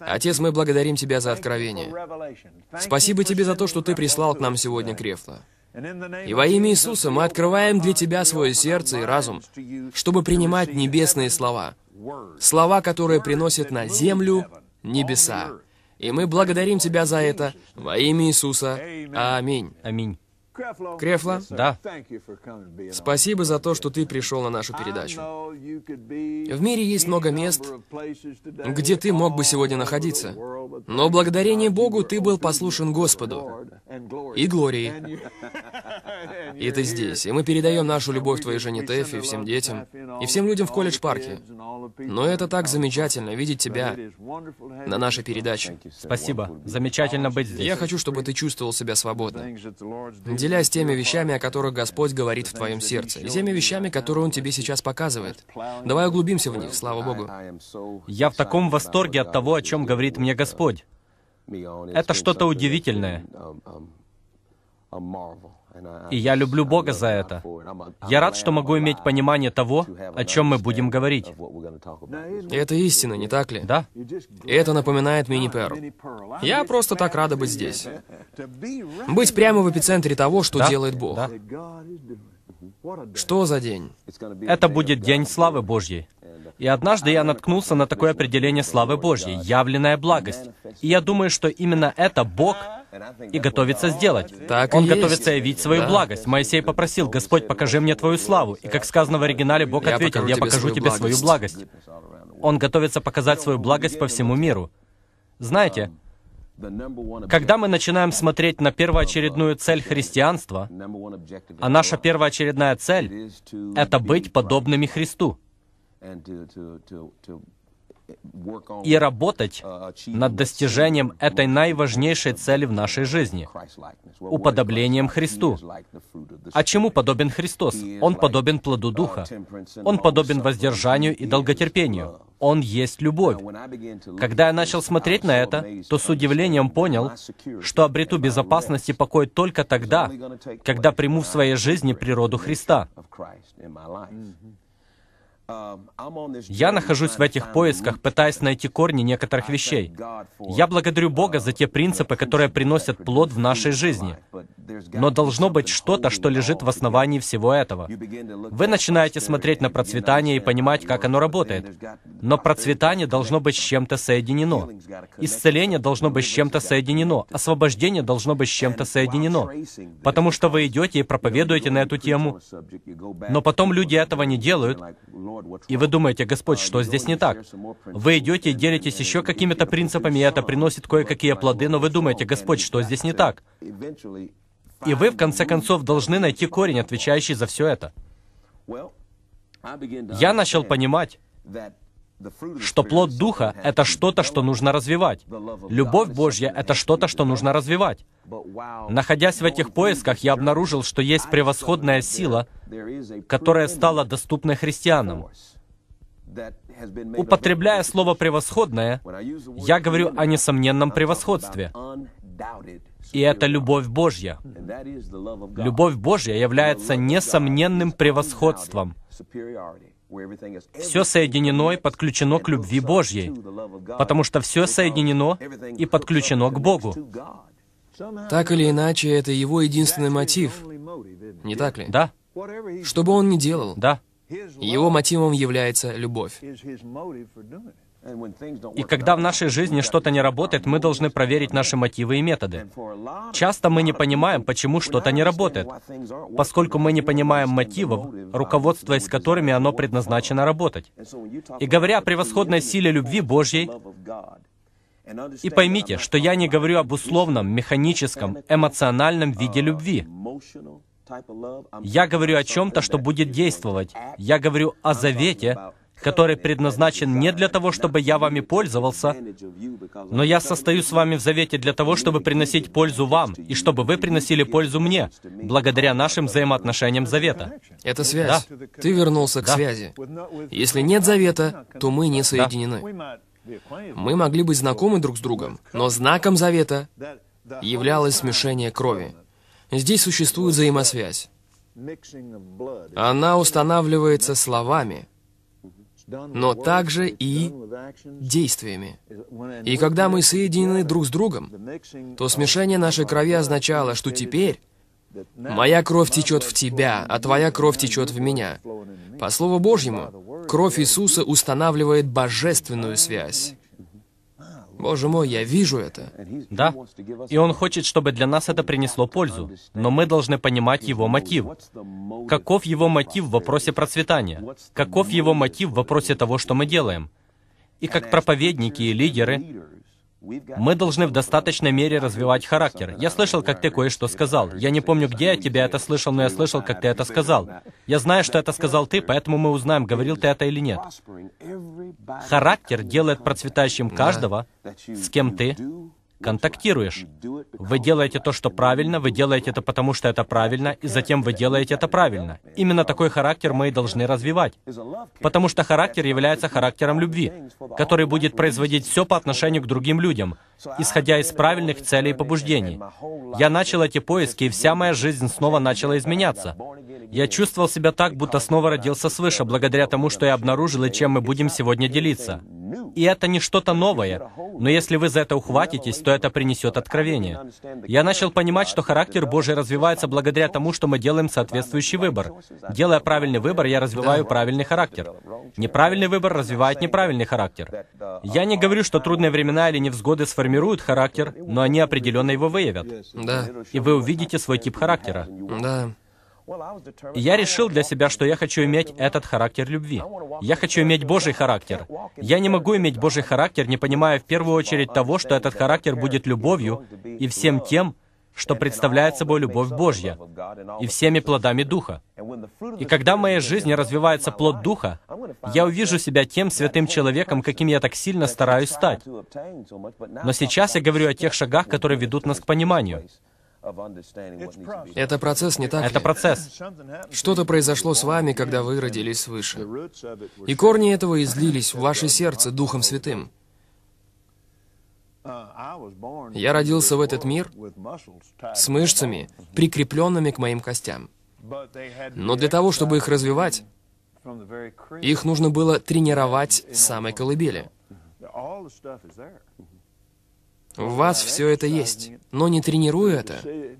Отец, мы благодарим Тебя за откровение. Спасибо Тебе за то, что Ты прислал к нам сегодня Крефла. И во имя Иисуса мы открываем для Тебя свое сердце и разум, чтобы принимать небесные слова. Слова, которые приносят на землю небеса. И мы благодарим Тебя за это во имя Иисуса. Аминь. Аминь. Крефло? Да. Спасибо за то, что ты пришел на нашу передачу. В мире есть много мест, где ты мог бы сегодня находиться, но благодарение Богу ты был послушен Господу и Глории. И ты здесь, и мы передаем нашу любовь твоей жене Тэфи, всем детям, и всем людям в колледж-парке. Но это так замечательно, видеть тебя на нашей передаче. Спасибо. Замечательно быть здесь. Я хочу, чтобы ты чувствовал себя свободно Определясь теми вещами, о которых Господь говорит в твоем сердце, и теми вещами, которые Он тебе сейчас показывает. Давай углубимся в них, слава Богу. Я в таком восторге от того, о чем говорит мне Господь. Это что-то удивительное. И я люблю Бога за это. Я рад, что могу иметь понимание того, о чем мы будем говорить. Это истина, не так ли? Да. это напоминает мини-перл. Я просто так рада быть здесь. Быть прямо в эпицентре того, что да? делает Бог. Да. Что за день? Это будет день славы Божьей. И однажды я наткнулся на такое определение славы Божьей, явленная благость. И я думаю, что именно это Бог и готовится сделать. Так Он готовится явить свою благость. Моисей попросил, Господь, покажи мне твою славу. И как сказано в оригинале, Бог ответил, я покажу тебе свою благость. Он готовится показать свою благость по всему миру. Знаете, когда мы начинаем смотреть на первоочередную цель христианства, а наша первоочередная цель — это быть подобными Христу, и работать uh, над достижением этой наиважнейшей цели в нашей жизни — уподоблением Христу. А чему подобен Христос? Он подобен плоду uh, Духа. Он подобен воздержанию и долготерпению. Он есть любовь. Когда я начал смотреть на это, то с удивлением понял, что обрету безопасность и покой только тогда, когда приму в своей жизни природу Христа. Я нахожусь в этих поисках, пытаясь найти корни некоторых вещей. Я благодарю Бога за те принципы, которые приносят плод в нашей жизни. Но должно быть что-то, что лежит в основании всего этого. Вы начинаете смотреть на процветание и понимать, как оно работает. Но процветание должно быть с чем-то соединено. Исцеление должно быть с чем-то соединено. Освобождение должно быть с чем-то соединено. Потому что вы идете и проповедуете на эту тему, но потом люди этого не делают, и вы думаете, Господь, что здесь не так? Вы идете и делитесь еще какими-то принципами, и это приносит кое-какие плоды, но вы думаете, Господь, что здесь не так? И вы, в конце концов, должны найти корень, отвечающий за все это. Я начал понимать, что плод Духа — это что-то, что нужно развивать. Любовь Божья — это что-то, что нужно развивать. Находясь в этих поисках, я обнаружил, что есть превосходная сила, которая стала доступной христианам. Употребляя слово «превосходное», я говорю о несомненном превосходстве. И это любовь Божья. Любовь Божья является несомненным превосходством. Все соединено и подключено к любви Божьей, потому что все соединено и подключено к Богу. Так или иначе, это его единственный мотив, не так ли? Да. Что бы он ни делал, да. его мотивом является любовь. И когда в нашей жизни что-то не работает, мы должны проверить наши мотивы и методы. Часто мы не понимаем, почему что-то не работает, поскольку мы не понимаем мотивов, руководствуясь которыми оно предназначено работать. И говоря о превосходной силе любви Божьей, и поймите, что я не говорю об условном, механическом, эмоциональном uh, виде любви. Я говорю о чем-то, что будет действовать. Я говорю о завете, который предназначен не для того, чтобы я вами пользовался, но я состою с вами в завете для того, чтобы приносить пользу вам, и чтобы вы приносили пользу мне, благодаря нашим взаимоотношениям завета. Это связь. Да. Ты вернулся к да. связи. Если нет завета, то мы не соединены. Да. Мы могли быть знакомы друг с другом, но знаком завета являлось смешение крови. Здесь существует взаимосвязь. Она устанавливается словами, но также и действиями. И когда мы соединены друг с другом, то смешение нашей крови означало, что теперь моя кровь течет в тебя, а твоя кровь течет в меня. По Слову Божьему, кровь Иисуса устанавливает божественную связь. Боже мой, я вижу это. Да. И он хочет, чтобы для нас это принесло пользу. Но мы должны понимать его мотив. Каков его мотив в вопросе процветания? Каков его мотив в вопросе того, что мы делаем? И как проповедники и лидеры, мы должны в достаточной мере развивать характер. Я слышал, как ты кое-что сказал. Я не помню, где я тебя это слышал, но я слышал, как ты это сказал. Я знаю, что это сказал ты, поэтому мы узнаем, говорил ты это или нет. Характер делает процветающим каждого, с кем ты контактируешь. Вы делаете то, что правильно, вы делаете это потому, что это правильно, и затем вы делаете это правильно. Именно такой характер мы и должны развивать. Потому что характер является характером любви, который будет производить все по отношению к другим людям — исходя из правильных целей и побуждений. Я начал эти поиски, и вся моя жизнь снова начала изменяться. Я чувствовал себя так, будто снова родился свыше, благодаря тому, что я обнаружил и чем мы будем сегодня делиться. И это не что-то новое, но если вы за это ухватитесь, то это принесет откровение. Я начал понимать, что характер Божий развивается благодаря тому, что мы делаем соответствующий выбор. Делая правильный выбор, я развиваю правильный характер. Неправильный выбор развивает неправильный характер. Я не говорю, что трудные времена или невзгоды сформируют формируют характер, но они определенно его выявят. Да. И вы увидите свой тип характера. Да. Я решил для себя, что я хочу иметь этот характер любви. Я хочу иметь Божий характер. Я не могу иметь Божий характер, не понимая в первую очередь того, что этот характер будет любовью и всем тем, что представляет собой любовь Божья, и всеми плодами Духа. И когда в моей жизни развивается плод Духа, я увижу себя тем святым человеком, каким я так сильно стараюсь стать. Но сейчас я говорю о тех шагах, которые ведут нас к пониманию. Это процесс, не так Это ли? процесс. Что-то произошло с вами, когда вы родились свыше. И корни этого излились в ваше сердце Духом Святым. А, а, Я родился в этот мир с мышцами, прикрепленными к моим костям. Но для того, чтобы их развивать, их нужно было тренировать с самой колыбели. В вас все это есть, но не тренируя это,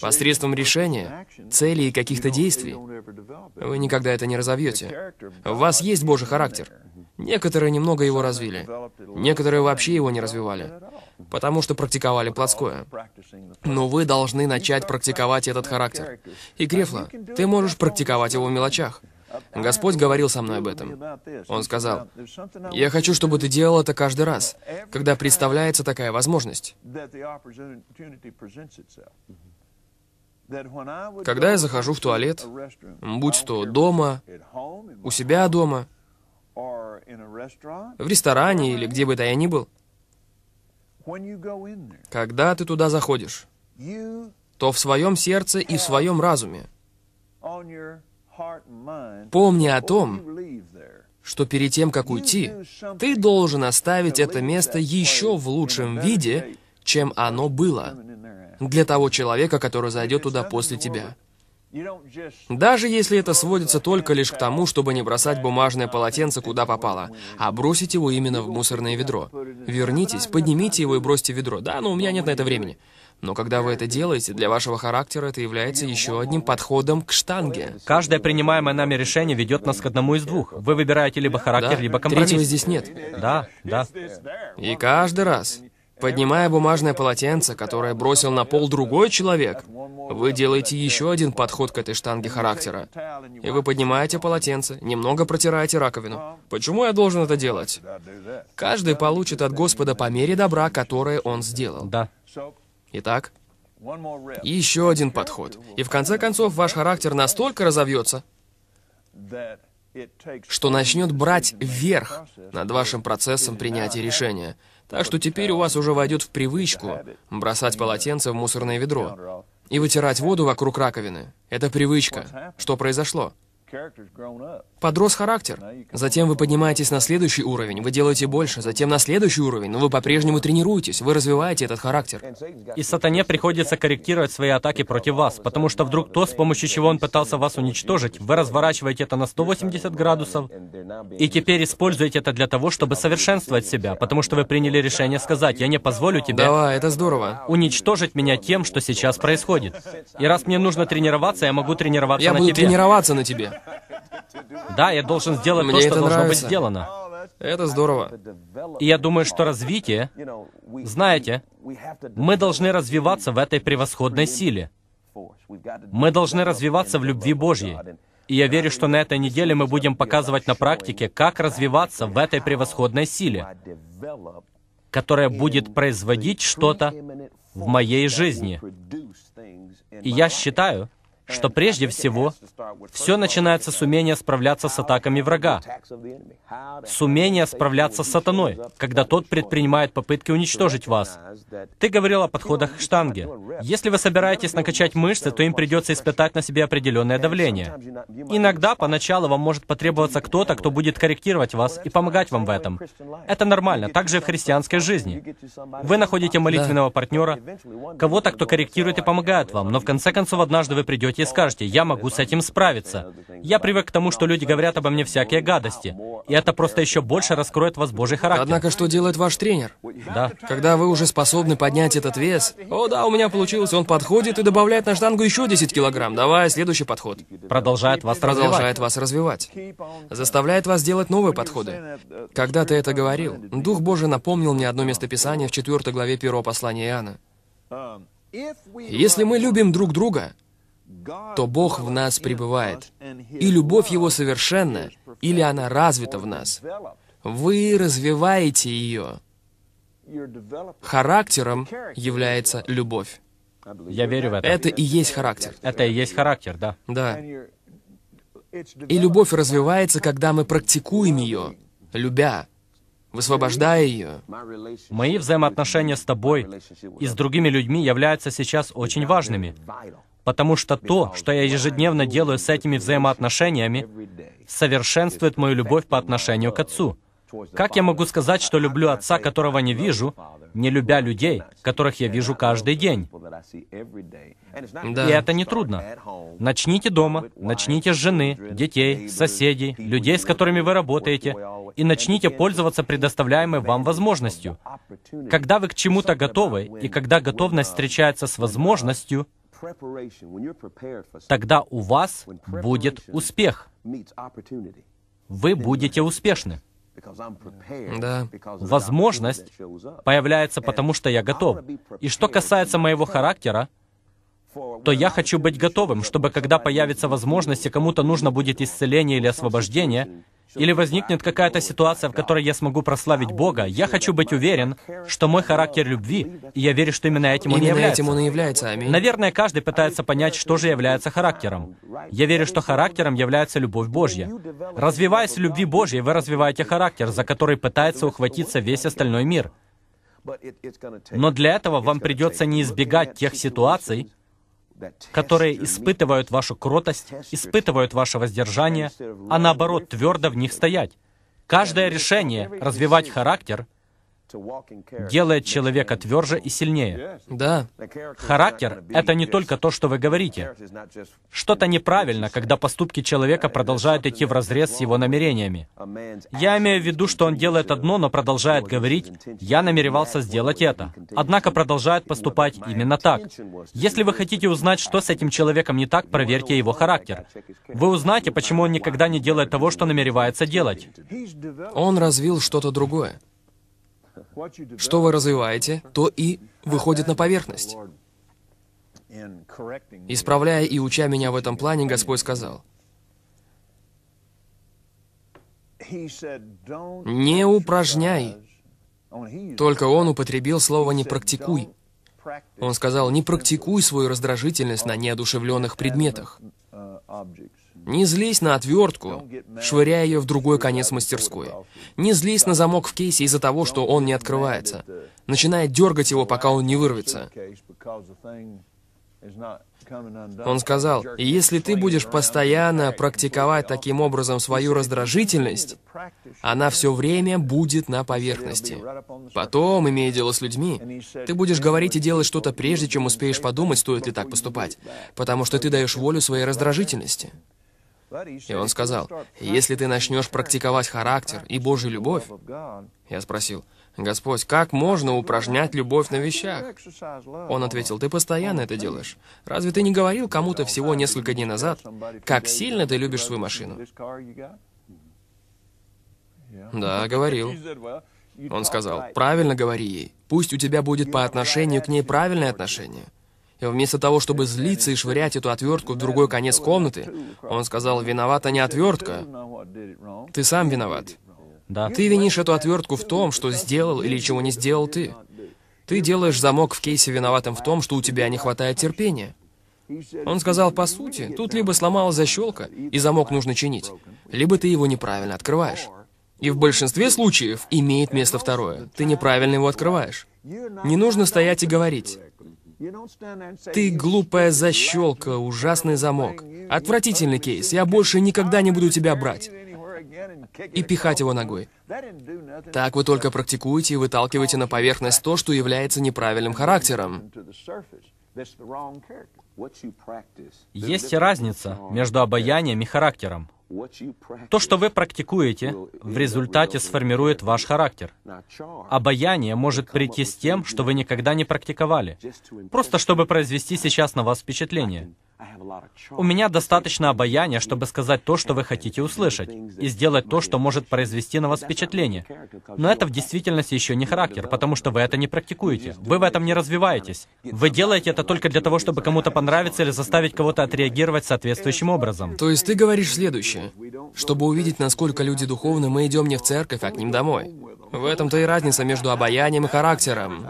посредством решения, целей и каких-то действий, вы никогда это не разовьете. В вас есть Божий характер. Некоторые немного его развили, некоторые вообще его не развивали, потому что практиковали плотское. Но вы должны начать практиковать этот характер. И, Крефла, ты можешь практиковать его в мелочах. Господь говорил со мной об этом. Он сказал, «Я хочу, чтобы ты делал это каждый раз, когда представляется такая возможность». Когда я захожу в туалет, будь то дома, у себя дома, в ресторане или где бы то я ни был, когда ты туда заходишь, то в своем сердце и в своем разуме помни о том, что перед тем, как уйти, ты должен оставить это место еще в лучшем виде, чем оно было для того человека, который зайдет туда после тебя. Даже если это сводится только лишь к тому, чтобы не бросать бумажное полотенце куда попало, а бросить его именно в мусорное ведро. Вернитесь, поднимите его и бросьте в ведро. Да, но у меня нет на это времени. Но когда вы это делаете, для вашего характера это является еще одним подходом к штанге. Каждое принимаемое нами решение ведет нас к одному из двух. Вы выбираете либо характер, да. либо компромисс. Третьего здесь нет. Да, да. И каждый раз Поднимая бумажное полотенце, которое бросил на пол другой человек, вы делаете еще один подход к этой штанге характера. И вы поднимаете полотенце, немного протираете раковину. Почему я должен это делать? Каждый получит от Господа по мере добра, которое он сделал. Да. Итак, еще один подход. И в конце концов ваш характер настолько разовьется, что начнет брать верх над вашим процессом принятия решения. Так что теперь у вас уже войдет в привычку бросать полотенце в мусорное ведро и вытирать воду вокруг раковины. Это привычка. Что произошло? Подрос характер. Затем вы поднимаетесь на следующий уровень, вы делаете больше, затем на следующий уровень, но вы по-прежнему тренируетесь, вы развиваете этот характер. И сатане приходится корректировать свои атаки против вас, потому что вдруг то, с помощью чего он пытался вас уничтожить, вы разворачиваете это на 180 градусов, и теперь используете это для того, чтобы совершенствовать себя, потому что вы приняли решение сказать, я не позволю тебе... Давай, это здорово. Уничтожить меня тем, что сейчас происходит. И раз мне нужно тренироваться, я могу тренироваться я на тебе. Я буду тренироваться на тебе. Да, я должен сделать Мне то, что должно быть сделано. Это здорово. И я думаю, что развитие, знаете, мы должны развиваться в этой превосходной силе. Мы должны развиваться в любви Божьей. И я верю, что на этой неделе мы будем показывать на практике, как развиваться в этой превосходной силе, которая будет производить что-то в моей жизни. И я считаю, что прежде всего все начинается с умения справляться с атаками врага, с умения справляться с сатаной, когда тот предпринимает попытки уничтожить вас. Ты говорил о подходах к штанге. Если вы собираетесь накачать мышцы, то им придется испытать на себе определенное давление. Иногда поначалу вам может потребоваться кто-то, кто будет корректировать вас и помогать вам в этом. Это нормально, также и в христианской жизни. Вы находите молитвенного партнера, кого-то, кто корректирует и помогает вам, но в конце концов однажды вы придете и скажете, я могу с этим справиться. Я привык к тому, что люди говорят обо мне всякие гадости. И это просто еще больше раскроет вас Божий характер. Однако, что делает ваш тренер? Да. Когда вы уже способны поднять этот вес, о да, у меня получилось, он подходит и добавляет на штангу еще 10 килограмм, давай следующий подход. Продолжает вас развивать. Продолжает вас развивать. Заставляет вас делать новые подходы. Когда ты это говорил, Дух Божий напомнил мне одно местописание в 4 главе первого послания Иоанна. Если мы любим друг друга, то Бог в нас пребывает. И любовь Его совершенна, или она развита в нас. Вы развиваете ее. Характером является любовь. Я верю в это. Это и есть характер. Это и есть характер, да. Да. И любовь развивается, когда мы практикуем ее, любя, высвобождая ее. Мои взаимоотношения с тобой и с другими людьми являются сейчас очень важными потому что то, что я ежедневно делаю с этими взаимоотношениями, совершенствует мою любовь по отношению к Отцу. Как я могу сказать, что люблю Отца, которого не вижу, не любя людей, которых я вижу каждый день? Да. И это не трудно. Начните дома, начните с жены, детей, соседей, людей, с которыми вы работаете, и начните пользоваться предоставляемой вам возможностью. Когда вы к чему-то готовы, и когда готовность встречается с возможностью, Тогда у вас будет успех. Вы будете успешны. Да. Возможность появляется потому, что я готов. И что касается моего характера, то я хочу быть готовым, чтобы когда появится возможность и кому-то нужно будет исцеление или освобождение, или возникнет какая-то ситуация, в которой я смогу прославить Бога, я хочу быть уверен, что мой характер любви, и я верю, что именно этим он именно является. Этим он и является. Аминь. Наверное, каждый пытается понять, что же является характером. Я верю, что характером является любовь Божья. Развиваясь в любви Божьей, вы развиваете характер, за который пытается ухватиться весь остальной мир. Но для этого вам придется не избегать тех ситуаций, которые испытывают вашу кротость, испытывают ваше воздержание, а наоборот твердо в них стоять. Каждое решение развивать характер — делает человека тверже и сильнее. Да. Характер — это не только то, что вы говорите. Что-то неправильно, когда поступки человека продолжают идти вразрез с его намерениями. Я имею в виду, что он делает одно, но продолжает говорить, «Я намеревался сделать это», однако продолжает поступать именно так. Если вы хотите узнать, что с этим человеком не так, проверьте его характер. Вы узнаете, почему он никогда не делает того, что намеревается делать. Он развил что-то другое. Что вы развиваете, то и выходит на поверхность. Исправляя и уча меня в этом плане, Господь сказал, «Не упражняй». Только он употребил слово «не практикуй». Он сказал, «Не практикуй свою раздражительность на неодушевленных предметах». Не злись на отвертку, швыряя ее в другой конец мастерской. Не злись на замок в кейсе из-за того, что он не открывается. Начинай дергать его, пока он не вырвется. Он сказал, если ты будешь постоянно практиковать таким образом свою раздражительность, она все время будет на поверхности. Потом, имея дело с людьми, ты будешь говорить и делать что-то, прежде чем успеешь подумать, стоит ли так поступать, потому что ты даешь волю своей раздражительности». И он сказал, если ты начнешь практиковать характер и Божью любовь, я спросил, Господь, как можно упражнять любовь на вещах? Он ответил, ты постоянно это делаешь. Разве ты не говорил кому-то всего несколько дней назад, как сильно ты любишь свою машину? Да, говорил. Он сказал, правильно говори ей. Пусть у тебя будет по отношению к ней правильное отношение вместо того, чтобы злиться и швырять эту отвертку в другой конец комнаты, он сказал, виновата не отвертка, ты сам виноват. Да. Ты винишь эту отвертку в том, что сделал или чего не сделал ты. Ты делаешь замок в кейсе виноватым в том, что у тебя не хватает терпения. Он сказал, по сути, тут либо сломалась защелка, и замок нужно чинить, либо ты его неправильно открываешь. И в большинстве случаев имеет место второе. Ты неправильно его открываешь. Не нужно стоять и говорить. Ты глупая защелка, ужасный замок. Отвратительный кейс. Я больше никогда не буду тебя брать. И пихать его ногой. Так вы только практикуете и выталкиваете на поверхность то, что является неправильным характером. Есть разница между обаянием и характером. То, что вы практикуете, в результате сформирует ваш характер. Обаяние может прийти с тем, что вы никогда не практиковали, просто чтобы произвести сейчас на вас впечатление. У меня достаточно обаяния, чтобы сказать то, что вы хотите услышать, и сделать то, что может произвести на вас впечатление. Но это в действительности еще не характер, потому что вы это не практикуете. Вы в этом не развиваетесь. Вы делаете это только для того, чтобы кому-то понравиться или заставить кого-то отреагировать соответствующим образом. То есть ты говоришь следующее. Чтобы увидеть, насколько люди духовны, мы идем не в церковь, а к ним домой. В этом-то и разница между обаянием и характером.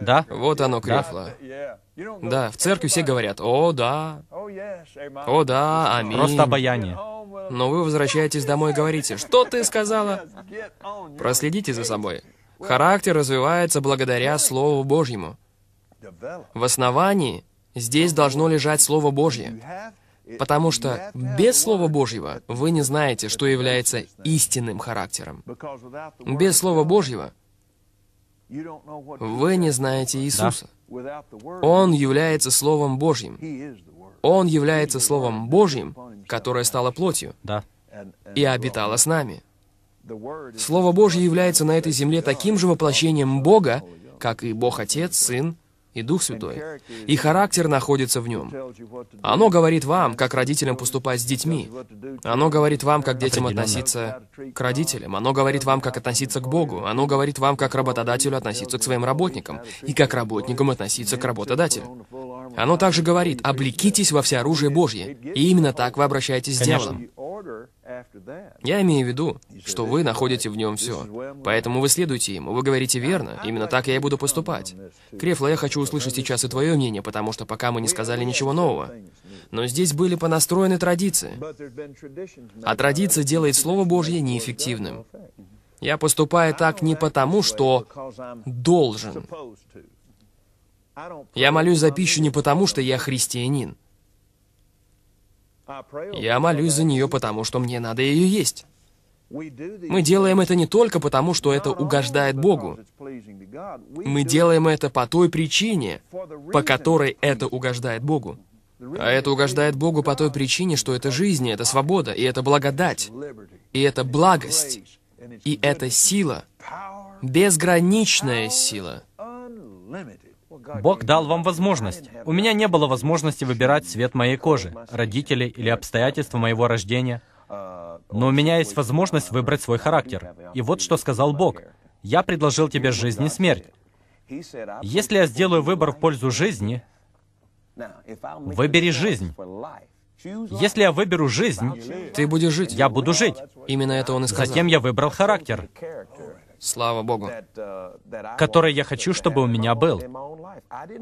Да? Вот оно, Крифло. Да. Да, в церкви все говорят, о да, о да, аминь. Просто обаяние. Но вы возвращаетесь домой и говорите, что ты сказала? Проследите за собой. Характер развивается благодаря Слову Божьему. В основании здесь должно лежать Слово Божье. Потому что без Слова Божьего вы не знаете, что является истинным характером. Без Слова Божьего вы не знаете Иисуса. Он является Словом Божьим. Он является Словом Божьим, которое стало плотью да. и обитало с нами. Слово Божье является на этой земле таким же воплощением Бога, как и Бог Отец, Сын и Дух Святой, и характер находится в нем. Оно говорит вам, как родителям поступать с детьми. Оно говорит вам, как детям относиться к родителям. Оно говорит вам, как относиться к Богу. Оно говорит вам, как работодателю относиться к своим работникам, и как работникам относиться к работодателю. Оно также говорит, облекитесь во все оружие Божье, и именно так вы обращаетесь с дьяволом. Я имею в виду, что вы находите в нем все. Поэтому вы следуете ему, вы говорите верно, именно так я и буду поступать. Крефла, я хочу услышать сейчас и твое мнение, потому что пока мы не сказали ничего нового. Но здесь были понастроены традиции. А традиция делает Слово Божье неэффективным. Я поступаю так не потому, что должен. Я молюсь за пищу не потому, что я христианин. Я молюсь за нее, потому что мне надо ее есть. Мы делаем это не только потому, что это угождает Богу. Мы делаем это по той причине, по которой это угождает Богу. А это угождает Богу по той причине, что это жизнь, это свобода, и это благодать, и это благость, и это сила, безграничная сила. Бог дал вам возможность. У меня не было возможности выбирать цвет моей кожи, родителей или обстоятельства моего рождения. Но у меня есть возможность выбрать свой характер. И вот что сказал Бог. «Я предложил тебе жизнь и смерть. Если я сделаю выбор в пользу жизни, выбери жизнь. Если я выберу жизнь, ты будешь жить. Я буду жить. Именно это он и сказал. Затем я выбрал характер. Слава Богу. Который я хочу, чтобы у меня был.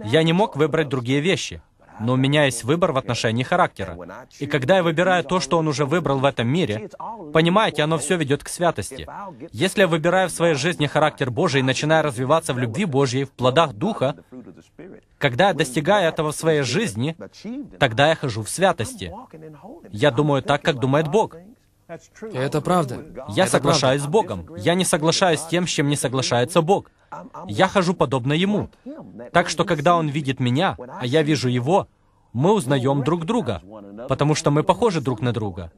Я не мог выбрать другие вещи, но у меня есть выбор в отношении характера. И когда я выбираю то, что он уже выбрал в этом мире, понимаете, оно все ведет к святости. Если я выбираю в своей жизни характер Божий и начинаю развиваться в любви Божьей, в плодах Духа, когда я достигаю этого в своей жизни, тогда я хожу в святости. Я думаю так, как думает Бог. Это правда. Я соглашаюсь с Богом. Я не соглашаюсь с тем, с чем не соглашается Бог. Я хожу подобно Ему. Так что, когда Он видит меня, а я вижу Его, мы узнаем друг друга, потому что мы похожи друг на друга.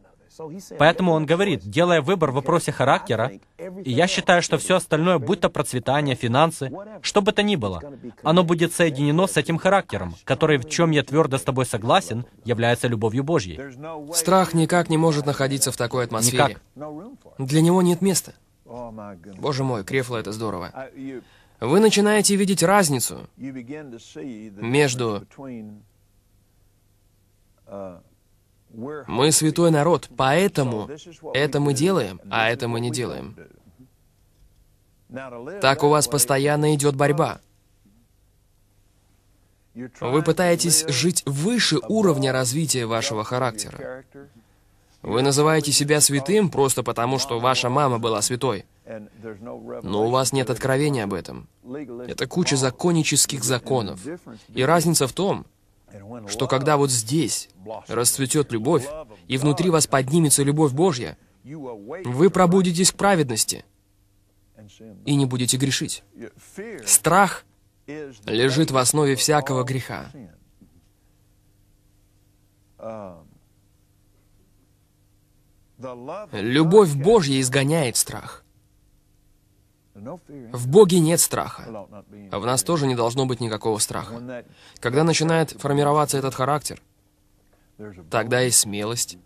Поэтому он говорит, делая выбор в вопросе характера, и я считаю, что все остальное, будь то процветание, финансы, что бы то ни было, оно будет соединено с этим характером, который, в чем я твердо с тобой согласен, является любовью Божьей. Страх никак не может находиться в такой атмосфере. Никак. Для него нет места. Oh, Боже мой, Крефло, это здорово. Вы начинаете видеть разницу между мы святой народ, поэтому это мы делаем, а это мы не делаем. Так у вас постоянно идет борьба. Вы пытаетесь жить выше уровня развития вашего характера. Вы называете себя святым просто потому, что ваша мама была святой. Но у вас нет откровения об этом. Это куча законнических законов. И разница в том, что когда вот здесь расцветет любовь, и внутри вас поднимется любовь Божья, вы пробудитесь к праведности и не будете грешить. Страх лежит в основе всякого греха. Любовь Божья изгоняет страх. В Боге нет страха. А в нас тоже не должно быть никакого страха. Когда начинает формироваться этот характер, тогда есть смелость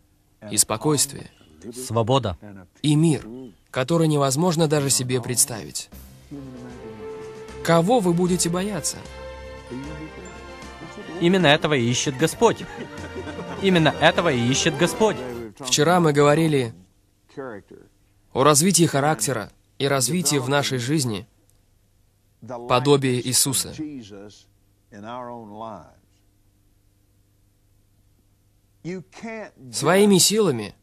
и спокойствие. Свобода. И мир, который невозможно даже себе представить. Кого вы будете бояться? Именно этого и ищет Господь. Именно этого и ищет Господь. Вчера мы говорили о развитии характера, и развитие в нашей жизни подобие Иисуса. Своими силами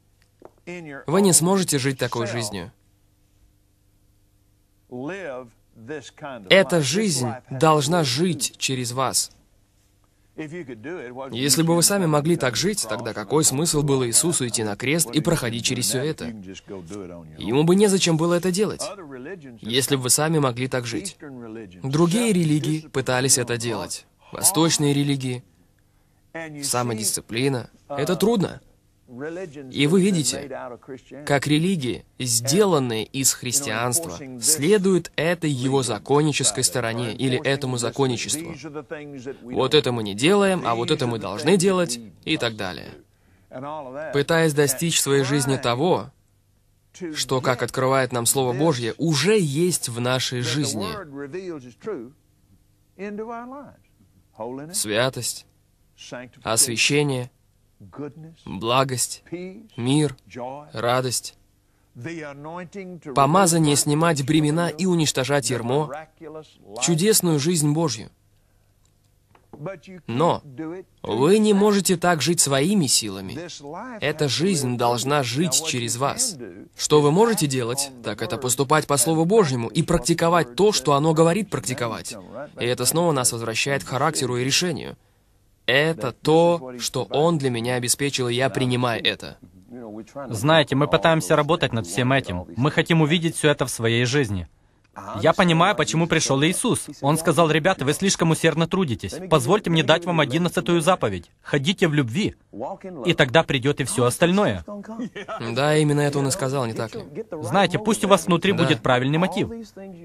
вы не сможете жить такой жизнью. Эта жизнь должна жить через вас. Если бы вы сами могли так жить, тогда какой смысл было Иисусу идти на крест и проходить через все это? Ему бы незачем было это делать, если бы вы сами могли так жить. Другие религии пытались это делать. Восточные религии, самодисциплина. Это трудно. И вы видите, как религии, сделанные из христианства, следуют этой его законнической стороне или этому законничеству. Вот это мы не делаем, а вот это мы должны делать и так далее. Пытаясь достичь в своей жизни того, что, как открывает нам Слово Божье, уже есть в нашей жизни. Святость, освящение — благость, мир, радость, помазание снимать бремена и уничтожать ермо, чудесную жизнь Божью. Но вы не можете так жить своими силами. Эта жизнь должна жить через вас. Что вы можете делать, так это поступать по Слову Божьему и практиковать то, что оно говорит практиковать. И это снова нас возвращает к характеру и решению. Это то, что Он для меня обеспечил, и я принимаю это. Знаете, мы пытаемся работать над всем этим. Мы хотим увидеть все это в своей жизни. Я понимаю, почему пришел Иисус. Он сказал, ребята, вы слишком усердно трудитесь. Позвольте мне дать вам одиннадцатую заповедь. Ходите в любви, и тогда придет и все oh, остальное. Да, именно это он и сказал, не так ли? Знаете, пусть у вас внутри да. будет правильный мотив.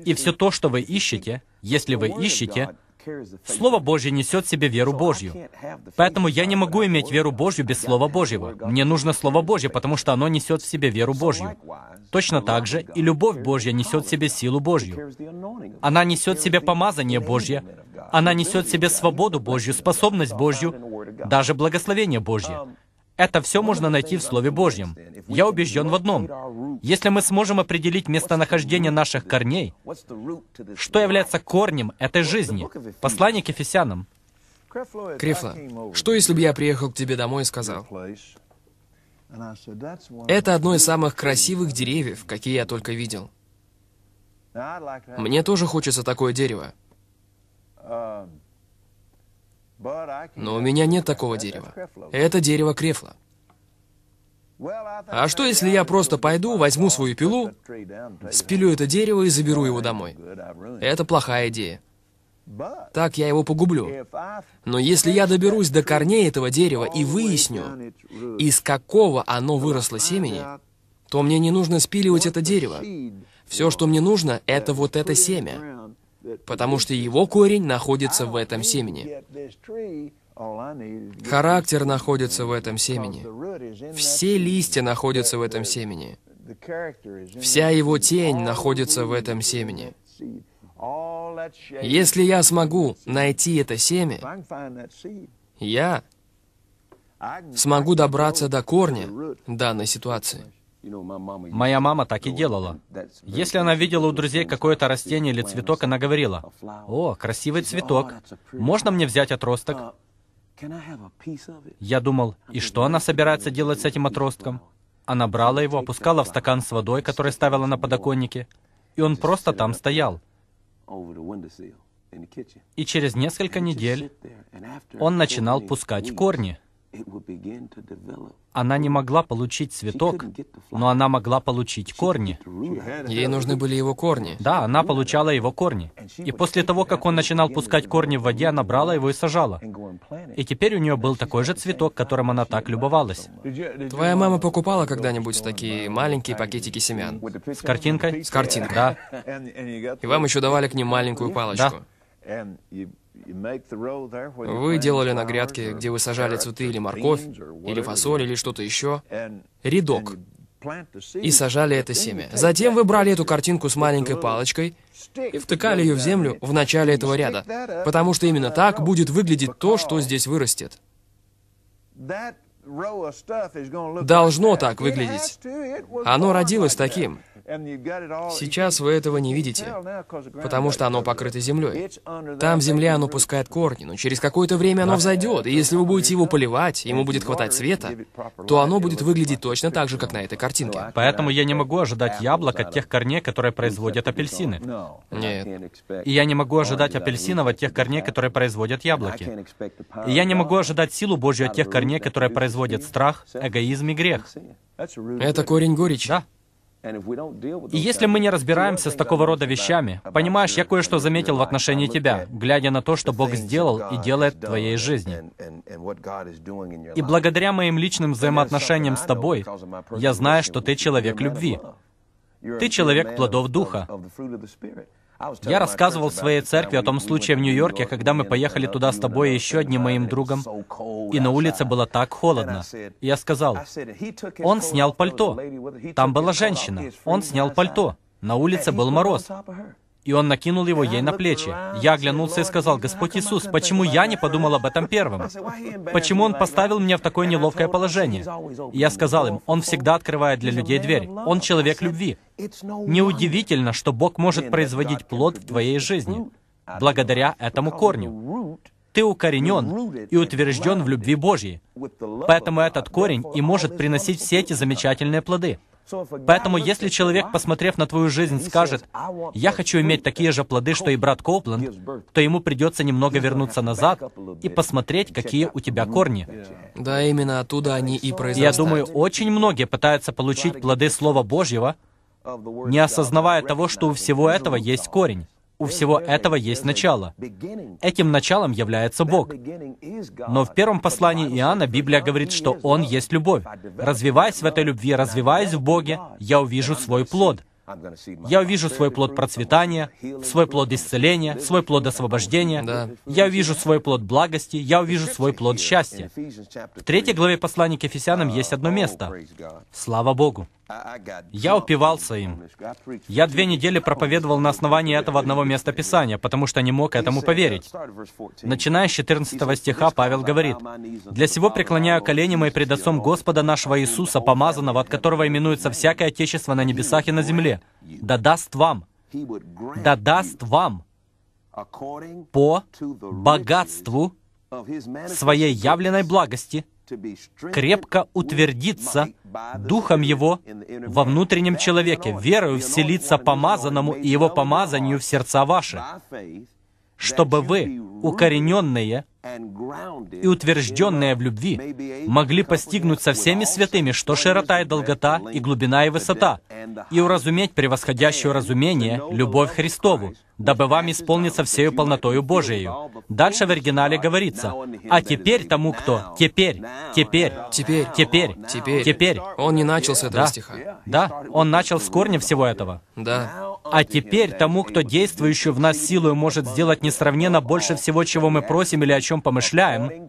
И все то, что вы ищете, если вы ищете, Слово Божье несет в себе веру Божью. Поэтому я не могу иметь веру Божью без Слова Божьего. Мне нужно Слово Божье, потому что оно несет в себе веру Божью. Точно так же и любовь Божья несет в себе силу Божью. Она несет в себе помазание Божье. Она несет в себе свободу Божью, способность Божью, даже благословение Божье. Это все можно найти в Слове Божьем. Я убежден в одном. Если мы сможем определить местонахождение наших корней, что является корнем этой жизни, послание к Ефесянам. Крифла, что если бы я приехал к тебе домой и сказал, это одно из самых красивых деревьев, какие я только видел. Мне тоже хочется такое дерево. Но у меня нет такого дерева. Это дерево крефла. А что, если я просто пойду, возьму свою пилу, спилю это дерево и заберу его домой? Это плохая идея. Так я его погублю. Но если я доберусь до корней этого дерева и выясню, из какого оно выросло семени, то мне не нужно спиливать это дерево. Все, что мне нужно, это вот это семя потому что его корень находится в этом семени. Характер находится в этом семени. Все листья находятся в этом семени. Вся его тень находится в этом семени. Если я смогу найти это семя, я смогу добраться до корня данной ситуации. Моя мама так и делала. Если она видела у друзей какое-то растение или цветок, она говорила, «О, красивый цветок, можно мне взять отросток?» Я думал, и что она собирается делать с этим отростком? Она брала его, опускала в стакан с водой, который ставила на подоконнике, и он просто там стоял. И через несколько недель он начинал пускать корни. Она не могла получить цветок, но она могла получить корни. Ей нужны были его корни. Да, она получала его корни. И после того, как он начинал пускать корни в воде, она брала его и сажала. И теперь у нее был такой же цветок, которым она так любовалась. Твоя мама покупала когда-нибудь такие маленькие пакетики семян? С картинкой? С картинкой. Да. И вам еще давали к ним маленькую палочку. Да. Вы делали на грядке, где вы сажали цветы или морковь, или фасоль, или что-то еще, рядок, и сажали это семя. Затем вы брали эту картинку с маленькой палочкой и втыкали ее в землю в начале этого ряда, потому что именно так будет выглядеть то, что здесь вырастет должно так выглядеть. Оно родилось таким. Сейчас вы этого не видите, потому что оно покрыто землей. Там в земле оно пускает корни, но через какое-то время оно взойдет, и если вы будете его поливать, ему будет хватать света, то оно будет выглядеть точно так же, как на этой картинке. Поэтому я не могу ожидать яблок от тех корней, которые производят апельсины. Нет. И я не могу ожидать апельсинов от тех корней, которые производят яблоки. И я не могу ожидать силу Божью от тех корней, которые производят производят страх, эгоизм и грех. Это корень горечи. Да. И если мы не разбираемся с такого рода вещами, понимаешь, я кое-что заметил в отношении тебя, глядя на то, что Бог сделал и делает в твоей жизни. И благодаря моим личным взаимоотношениям с тобой, я знаю, что ты человек любви. Ты человек плодов Духа. Я рассказывал своей церкви о том случае в Нью-Йорке, когда мы поехали туда с тобой и еще одним моим другом, и на улице было так холодно. я сказал, он снял пальто. Там была женщина. Он снял пальто. На улице был мороз. И он накинул его ей на плечи. Я оглянулся и сказал, «Господь Иисус, почему я не подумал об этом первым? Почему Он поставил меня в такое неловкое положение?» и я сказал им, «Он всегда открывает для людей дверь. Он человек любви. Неудивительно, что Бог может производить плод в твоей жизни благодаря этому корню. Ты укоренен и утвержден в любви Божьей. Поэтому этот корень и может приносить все эти замечательные плоды. Поэтому если человек, посмотрев на твою жизнь, скажет, «Я хочу иметь такие же плоды, что и брат Копленд, то ему придется немного вернуться назад и посмотреть, какие у тебя корни. Да, именно оттуда они и произрастают. Я думаю, очень многие пытаются получить плоды Слова Божьего, не осознавая того, что у всего этого есть корень. У всего этого есть начало. Этим началом является Бог. Но в первом послании Иоанна Библия говорит, что Он есть любовь. Развиваясь в этой любви, развиваясь в Боге, я увижу свой плод. Я увижу свой плод процветания, свой плод исцеления, свой плод освобождения. Да. Я увижу свой плод благости, я увижу свой плод счастья. В третьей главе послания к Ефесянам есть одно место. Слава Богу! Я упивался им. Я две недели проповедовал на основании этого одного места Писания, потому что не мог этому поверить. Начиная с 14 стиха, Павел говорит, «Для сего преклоняю колени мои пред Отцом Господа нашего Иисуса, помазанного, от которого именуется всякое Отечество на небесах и на земле, да даст вам, да даст вам по богатству своей явленной благости, крепко утвердиться духом его во внутреннем человеке, верою вселиться помазанному и его помазанию в сердца ваши, чтобы вы укорененные и утвержденные в любви могли постигнуть со всеми святыми, что широта и долгота, и глубина и высота, и уразуметь превосходящее разумение любовь Христову, дабы вам исполнится всею полнотою Божией. Дальше в оригинале говорится, «А теперь тому, кто теперь, теперь, теперь, теперь, теперь, теперь». Он не начал с этого да. стиха. Да, он начал с корня всего этого. Да. «А теперь тому, кто действующую в нас силу может сделать несравненно больше всего, всего, чего мы просим или о чем помышляем,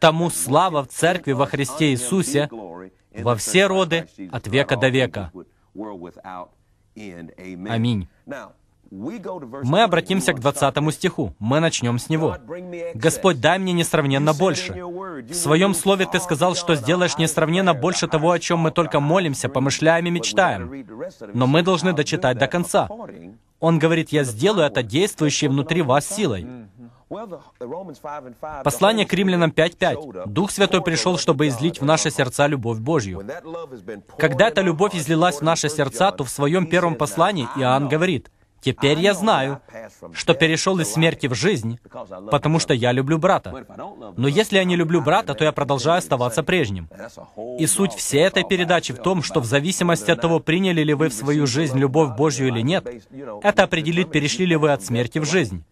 тому слава в Церкви во Христе Иисусе во все роды от века до века. Аминь. Мы обратимся к 20 стиху. Мы начнем с него. «Господь, дай мне несравненно больше». В своем слове ты сказал, что сделаешь несравненно больше того, о чем мы только молимся, помышляем и мечтаем. Но мы должны дочитать до конца. Он говорит, я сделаю это действующей внутри вас силой. Послание к римлянам 5.5. Дух Святой пришел, чтобы излить в наши сердца любовь Божью. Когда эта любовь излилась в наши сердца, то в своем первом послании Иоанн говорит — Теперь я знаю, что перешел из смерти в жизнь, потому что я люблю брата. Но если я не люблю брата, то я продолжаю оставаться прежним. И суть всей этой передачи в том, что в зависимости от того, приняли ли вы в свою жизнь любовь Божью или нет, это определит, перешли ли вы от смерти в жизнь.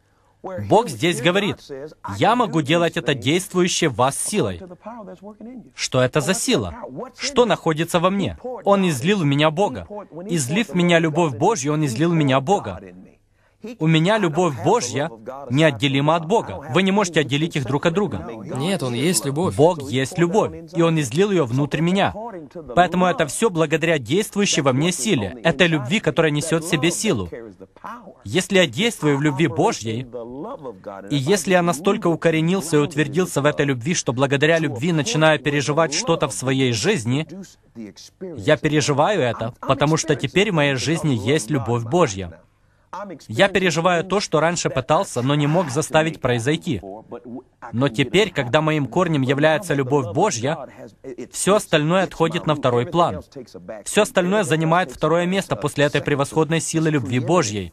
Бог здесь говорит, «Я могу делать это действующее в вас силой». Что это за сила? Что находится во мне? Он излил в меня Бога. Излив меня любовь Божью, Он излил в меня Бога. У меня любовь Божья неотделима от Бога. Вы не можете отделить их друг от друга. Нет, Он есть любовь. Бог есть любовь, и Он излил ее внутрь меня. Поэтому это все благодаря действующей во мне силе, Это любви, которая несет в себе силу. Если я действую в любви Божьей, и если я настолько укоренился и утвердился в этой любви, что благодаря любви начинаю переживать что-то в своей жизни, я переживаю это, потому что теперь в моей жизни есть любовь Божья. Я переживаю то, что раньше пытался, но не мог заставить произойти. Но теперь, когда моим корнем является любовь Божья, все остальное отходит на второй план. Все остальное занимает второе место после этой превосходной силы любви Божьей.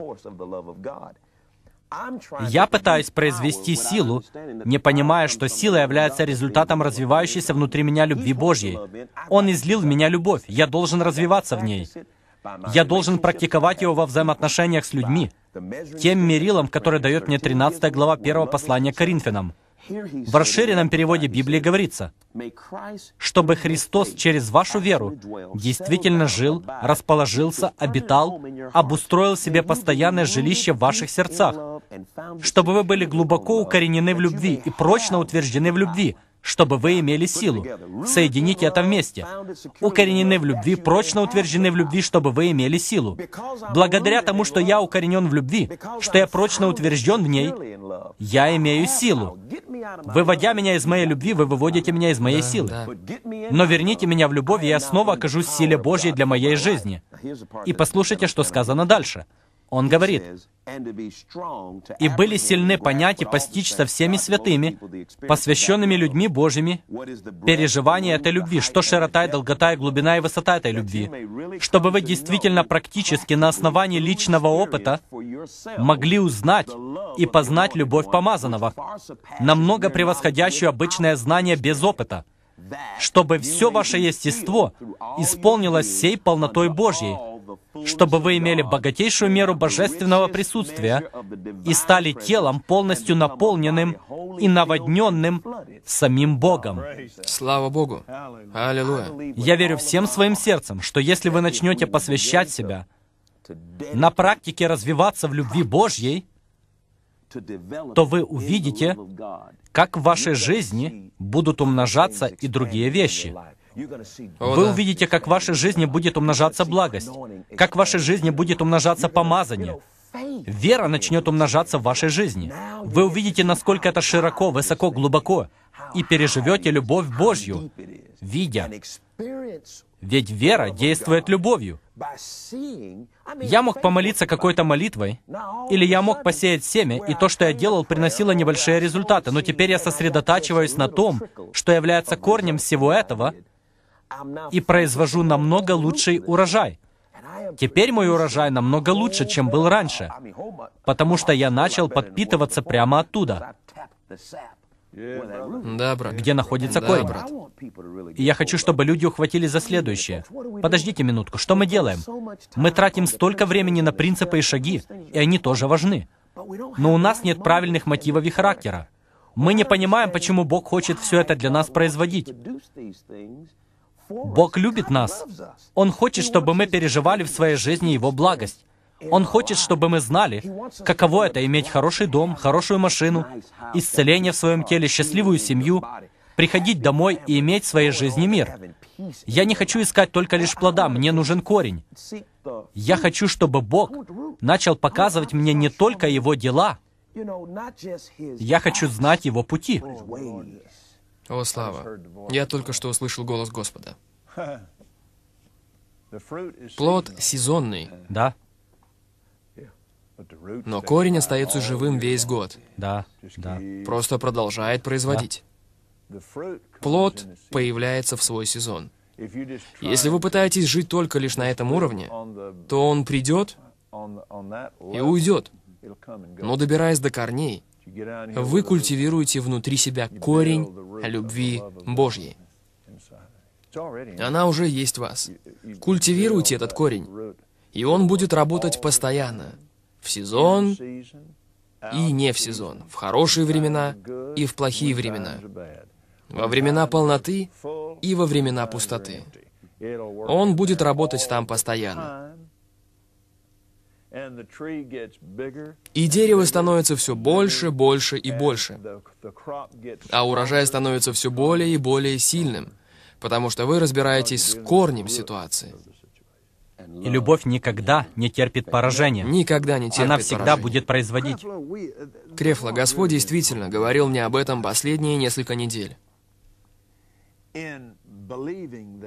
Я пытаюсь произвести силу, не понимая, что сила является результатом развивающейся внутри меня любви Божьей. Он излил в меня любовь, я должен развиваться в ней. Я должен практиковать его во взаимоотношениях с людьми, тем мерилом, который дает мне 13 глава 1 послания Коринфянам. В расширенном переводе Библии говорится, чтобы Христос через вашу веру действительно жил, расположился, обитал, обустроил себе постоянное жилище в ваших сердцах, чтобы вы были глубоко укоренены в любви и прочно утверждены в любви, чтобы вы имели силу. Соедините это вместе. Укоренены в любви, прочно утверждены в любви, чтобы вы имели силу. Благодаря тому, что я укоренен в любви, что я прочно утвержден в ней, я имею силу. Выводя меня из моей любви, вы выводите меня из моей силы. Но верните меня в любовь, и я снова окажусь в силе Божьей для моей жизни. И послушайте, что сказано дальше. Он говорит, «И были сильны понять и постичь со всеми святыми, посвященными людьми Божьими, переживание этой любви, что широта и долгота и глубина и высота этой любви, чтобы вы действительно практически на основании личного опыта могли узнать и познать любовь помазанного, намного превосходящую обычное знание без опыта, чтобы все ваше естество исполнилось всей полнотой Божьей, чтобы вы имели богатейшую меру божественного присутствия и стали телом, полностью наполненным и наводненным самим Богом. Слава Богу! Аллилуйя! Я верю всем своим сердцем, что если вы начнете посвящать себя, на практике развиваться в любви Божьей, то вы увидите, как в вашей жизни будут умножаться и другие вещи — вы увидите, как в вашей жизни будет умножаться благость, как в вашей жизни будет умножаться помазание. Вера начнет умножаться в вашей жизни. Вы увидите, насколько это широко, высоко, глубоко, и переживете любовь Божью, видя. Ведь вера действует любовью. Я мог помолиться какой-то молитвой, или я мог посеять семя, и то, что я делал, приносило небольшие результаты, но теперь я сосредотачиваюсь на том, что является корнем всего этого, и произвожу намного лучший урожай. Теперь мой урожай намного лучше, чем был раньше, потому что я начал подпитываться прямо оттуда. Да, брат. Где находится да, корень. Брат. И я хочу, чтобы люди ухватили за следующее. Подождите минутку, что мы делаем? Мы тратим столько времени на принципы и шаги, и они тоже важны. Но у нас нет правильных мотивов и характера. Мы не понимаем, почему Бог хочет все это для нас производить. Бог любит нас. Он хочет, чтобы мы переживали в своей жизни Его благость. Он хочет, чтобы мы знали, каково это иметь хороший дом, хорошую машину, исцеление в своем теле, счастливую семью, приходить домой и иметь в своей жизни мир. Я не хочу искать только лишь плода, мне нужен корень. Я хочу, чтобы Бог начал показывать мне не только Его дела, я хочу знать Его пути. О, слава! Я только что услышал голос Господа. Плод сезонный. Да. Но корень остается живым весь год. Да, да. Просто продолжает производить. Плод появляется в свой сезон. Если вы пытаетесь жить только лишь на этом уровне, то он придет и уйдет. Но добираясь до корней, вы культивируете внутри себя корень любви Божьей. Она уже есть в вас. Культивируйте этот корень, и он будет работать постоянно, в сезон и не в сезон, в хорошие времена и в плохие времена, во времена полноты и во времена пустоты. Он будет работать там постоянно. И дерево становится все больше, больше и больше. А урожай становится все более и более сильным, потому что вы разбираетесь с корнем ситуации. И любовь никогда не терпит поражения. Никогда не терпит Она всегда поражения. будет производить. Крефло, э, ну, Господь действительно говорил мне об этом последние несколько недель.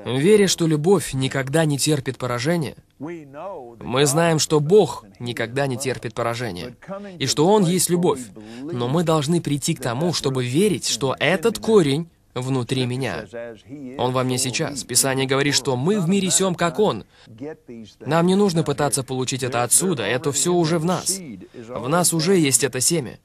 Веря, что любовь никогда не терпит поражения, мы знаем, что Бог никогда не терпит поражения, и что Он есть любовь. Но мы должны прийти к тому, чтобы верить, что этот корень внутри меня. Он во мне сейчас. Писание говорит, что мы в мире сем, как Он. Нам не нужно пытаться получить это отсюда, это все уже в нас. В нас уже есть это семя.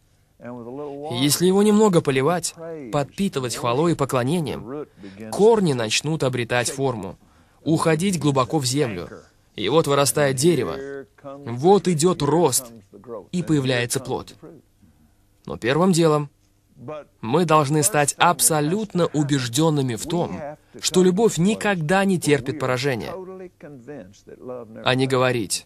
Если его немного поливать, подпитывать хвалой и поклонением, корни начнут обретать форму, уходить глубоко в землю. И вот вырастает дерево, вот идет рост, и появляется плод. Но первым делом мы должны стать абсолютно убежденными в том, что любовь никогда не терпит поражения, а не говорить.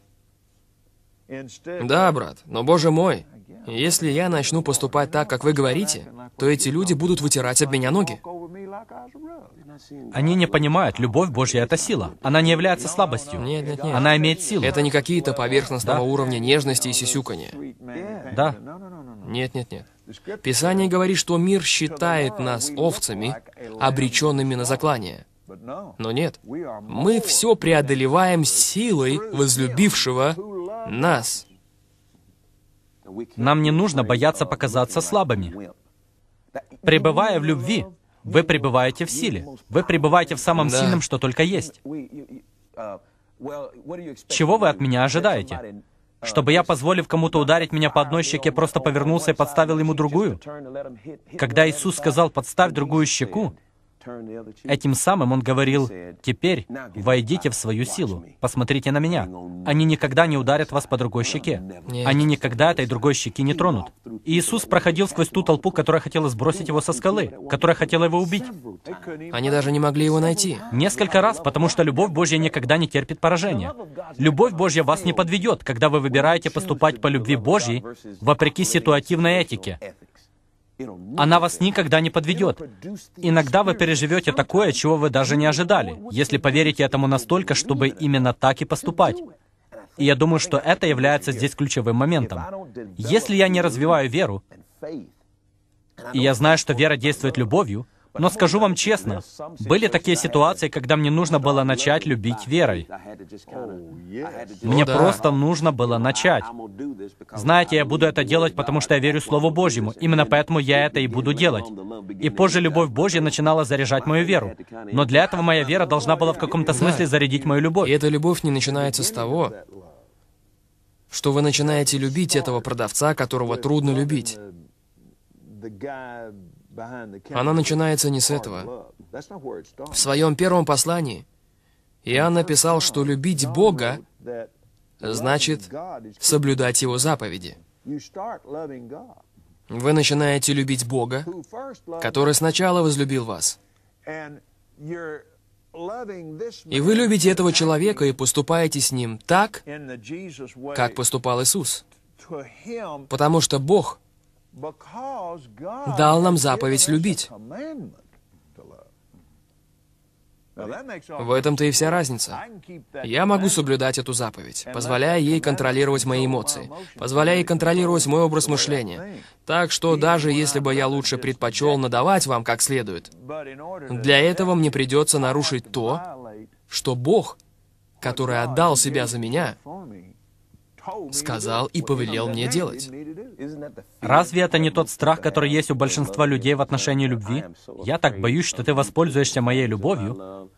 Да, брат, но, боже мой, если я начну поступать так, как вы говорите, то эти люди будут вытирать об меня ноги. Они не понимают, любовь Божья — это сила. Она не является слабостью. Нет, нет, нет. Она имеет силу. Это не какие-то поверхностного да. уровня нежности и сисюканья. Да. Нет, нет, нет. Писание говорит, что мир считает нас овцами, обреченными на заклание. Но нет, мы все преодолеваем силой возлюбившего нас. Нам не нужно бояться показаться слабыми. Пребывая в любви, вы пребываете в силе. Вы пребываете в самом сильном, что только есть. Чего вы от меня ожидаете? Чтобы я, позволив кому-то ударить меня по одной щеке, просто повернулся и подставил ему другую? Когда Иисус сказал «подставь другую щеку», Этим самым он говорил, «Теперь войдите в свою силу, посмотрите на меня. Они никогда не ударят вас по другой щеке. Они никогда этой другой щеки не тронут». И Иисус проходил сквозь ту толпу, которая хотела сбросить его со скалы, которая хотела его убить. Они даже не могли его найти. Несколько раз, потому что любовь Божья никогда не терпит поражения. Любовь Божья вас не подведет, когда вы выбираете поступать по любви Божьей вопреки ситуативной этике. Она вас никогда не подведет. Иногда вы переживете такое, чего вы даже не ожидали, если поверите этому настолько, чтобы именно так и поступать. И я думаю, что это является здесь ключевым моментом. Если я не развиваю веру, и я знаю, что вера действует любовью, но скажу вам честно, были такие ситуации, когда мне нужно было начать любить верой. Мне ну да. просто нужно было начать. Знаете, я буду это делать, потому что я верю Слову Божьему. Именно поэтому я это и буду делать. И позже любовь Божья начинала заряжать мою веру. Но для этого моя вера должна была в каком-то смысле да. зарядить мою любовь. И эта любовь не начинается с того, что вы начинаете любить этого продавца, которого трудно любить. Она начинается не с этого. В своем первом послании Иоанн написал, что любить Бога значит соблюдать Его заповеди. Вы начинаете любить Бога, который сначала возлюбил вас. И вы любите этого человека и поступаете с ним так, как поступал Иисус. Потому что Бог дал нам заповедь любить. В этом-то и вся разница. Я могу соблюдать эту заповедь, позволяя ей контролировать мои эмоции, позволяя ей контролировать мой образ мышления. Так что даже если бы я лучше предпочел надавать вам как следует, для этого мне придется нарушить то, что Бог, который отдал себя за меня, сказал и повелел мне делать. Разве это не тот страх, который есть у большинства людей в отношении любви? Я так боюсь, что ты воспользуешься моей любовью.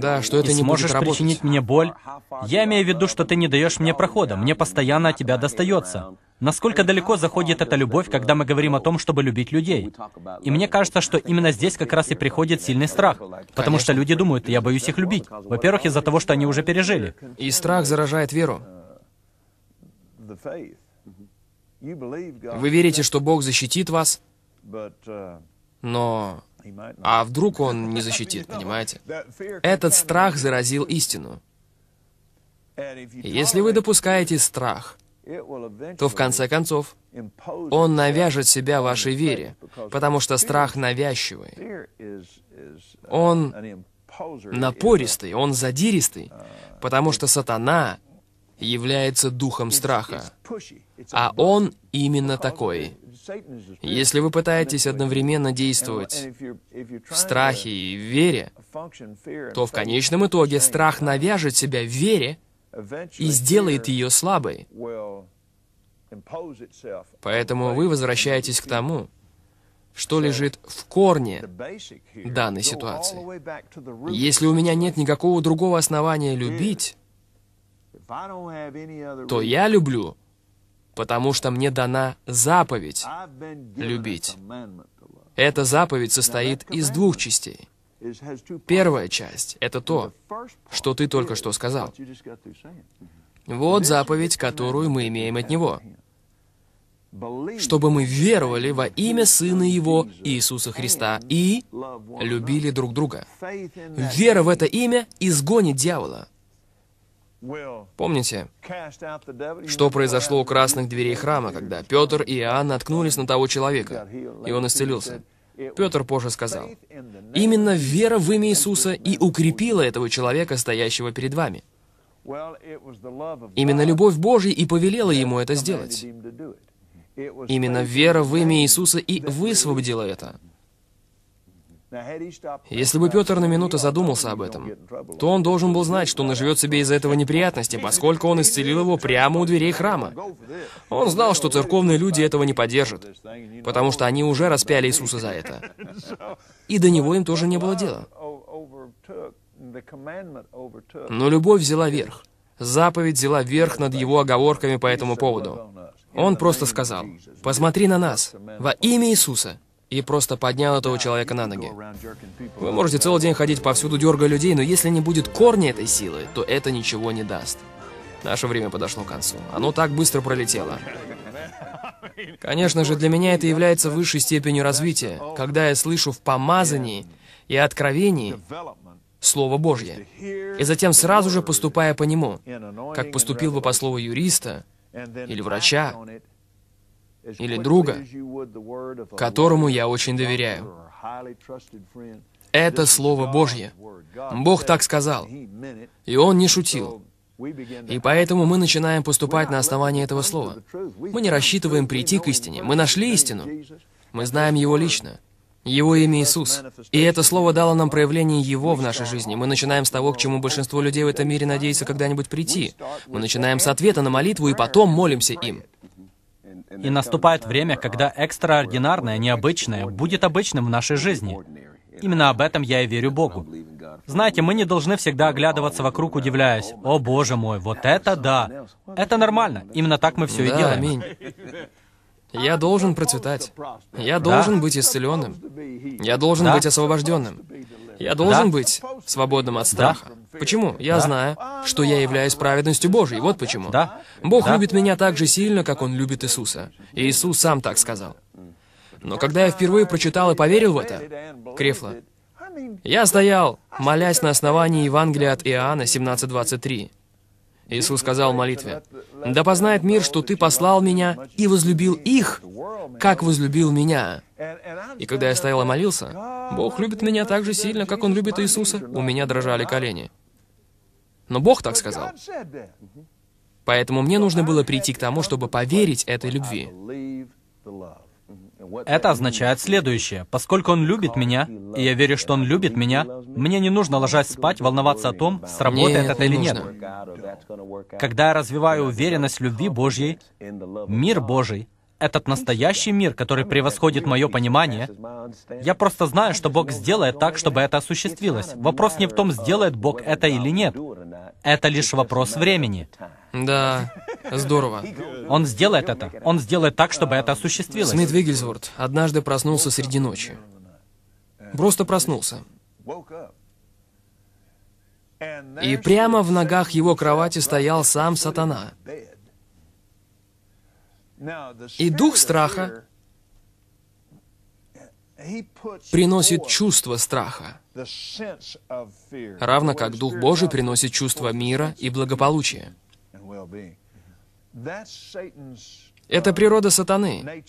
Да, что это и не сможешь будет причинить мне боль. Я имею в виду, что ты не даешь мне прохода, мне постоянно от тебя достается. Насколько далеко заходит эта любовь, когда мы говорим о том, чтобы любить людей? И мне кажется, что именно здесь как раз и приходит сильный страх, потому что люди думают, я боюсь их любить. Во-первых, из-за того, что они уже пережили. И страх заражает веру. Вы верите, что Бог защитит вас, uh, но... А вдруг Он не защитит, понимаете? Этот страх заразил истину. если вы допускаете страх, то в конце концов он навяжет себя вашей вере, потому что страх навязчивый. Uh, он напористый, он задиристый, uh, потому что сатана является духом страха. А он именно такой. Если вы пытаетесь одновременно действовать в страхе и в вере, то в конечном итоге страх навяжет себя в вере и сделает ее слабой. Поэтому вы возвращаетесь к тому, что лежит в корне данной ситуации. Если у меня нет никакого другого основания любить, то я люблю, потому что мне дана заповедь любить. Эта заповедь состоит из двух частей. Первая часть — это то, что ты только что сказал. Вот заповедь, которую мы имеем от Него. Чтобы мы веровали во имя Сына Его, Иисуса Христа, и любили друг друга. Вера в это имя изгонит дьявола. Помните, что произошло у красных дверей храма, когда Петр и Иоанн наткнулись на того человека, и он исцелился? Петр позже сказал, «Именно вера в имя Иисуса и укрепила этого человека, стоящего перед вами». Именно любовь Божья и повелела ему это сделать. Именно вера в имя Иисуса и высвободила это. Если бы Петр на минуту задумался об этом, то он должен был знать, что наживет себе из-за этого неприятности, поскольку он исцелил его прямо у дверей храма. Он знал, что церковные люди этого не поддержат, потому что они уже распяли Иисуса за это. И до него им тоже не было дела. Но любовь взяла верх. Заповедь взяла верх над его оговорками по этому поводу. Он просто сказал, «Посмотри на нас, во имя Иисуса» и просто поднял этого человека на ноги. Вы можете целый день ходить повсюду, дергая людей, но если не будет корня этой силы, то это ничего не даст. Наше время подошло к концу. Оно так быстро пролетело. Конечно же, для меня это является высшей степенью развития, когда я слышу в помазании и откровении Слово Божье, и затем сразу же поступая по нему, как поступил бы по слову юриста или врача, или друга, которому я очень доверяю. Это Слово Божье. Бог так сказал. И Он не шутил. И поэтому мы начинаем поступать на основании этого слова. Мы не рассчитываем прийти к истине. Мы нашли истину. Мы знаем Его лично. Его имя Иисус. И это слово дало нам проявление Его в нашей жизни. Мы начинаем с того, к чему большинство людей в этом мире надеется когда-нибудь прийти. Мы начинаем с ответа на молитву и потом молимся им. И наступает время, когда экстраординарное, необычное будет обычным в нашей жизни. Именно об этом я и верю Богу. Знаете, мы не должны всегда оглядываться вокруг, удивляясь, «О, Боже мой, вот это да!» Это нормально, именно так мы все да, и делаем. Аминь. Я должен процветать. Я должен да. быть исцеленным. Я должен да. быть освобожденным. Я должен да. быть свободным от страха. Да. Почему? Я да. знаю, что я являюсь праведностью Божией. Вот почему. Да. Бог да. любит меня так же сильно, как Он любит Иисуса. И Иисус сам так сказал. Но когда я впервые прочитал и поверил в это, Крефло, я стоял, молясь на основании Евангелия от Иоанна 17.23. Иисус сказал в молитве, «Да познает мир, что Ты послал меня и возлюбил их, как возлюбил меня». И когда я стоял и молился, Бог любит меня так же сильно, как Он любит Иисуса, у меня дрожали колени. Но Бог так сказал. Поэтому мне нужно было прийти к тому, чтобы поверить этой любви. Это означает следующее. Поскольку он любит меня, и я верю, что он любит меня, мне не нужно, ложась спать, волноваться о том, сработает нет, это не или нужно. нет. Когда я развиваю уверенность в любви Божьей, мир Божий, этот настоящий мир, который превосходит мое понимание, я просто знаю, что Бог сделает так, чтобы это осуществилось. Вопрос не в том, сделает Бог это или нет. Это лишь вопрос времени. Да, здорово. Он сделает это. Он сделает так, чтобы это осуществилось. Смит Вигельсворт однажды проснулся среди ночи. Просто проснулся. И прямо в ногах его кровати стоял сам сатана. И дух страха приносит чувство страха равно как Дух Божий приносит чувство мира и благополучия. Это uh, природа сатаны.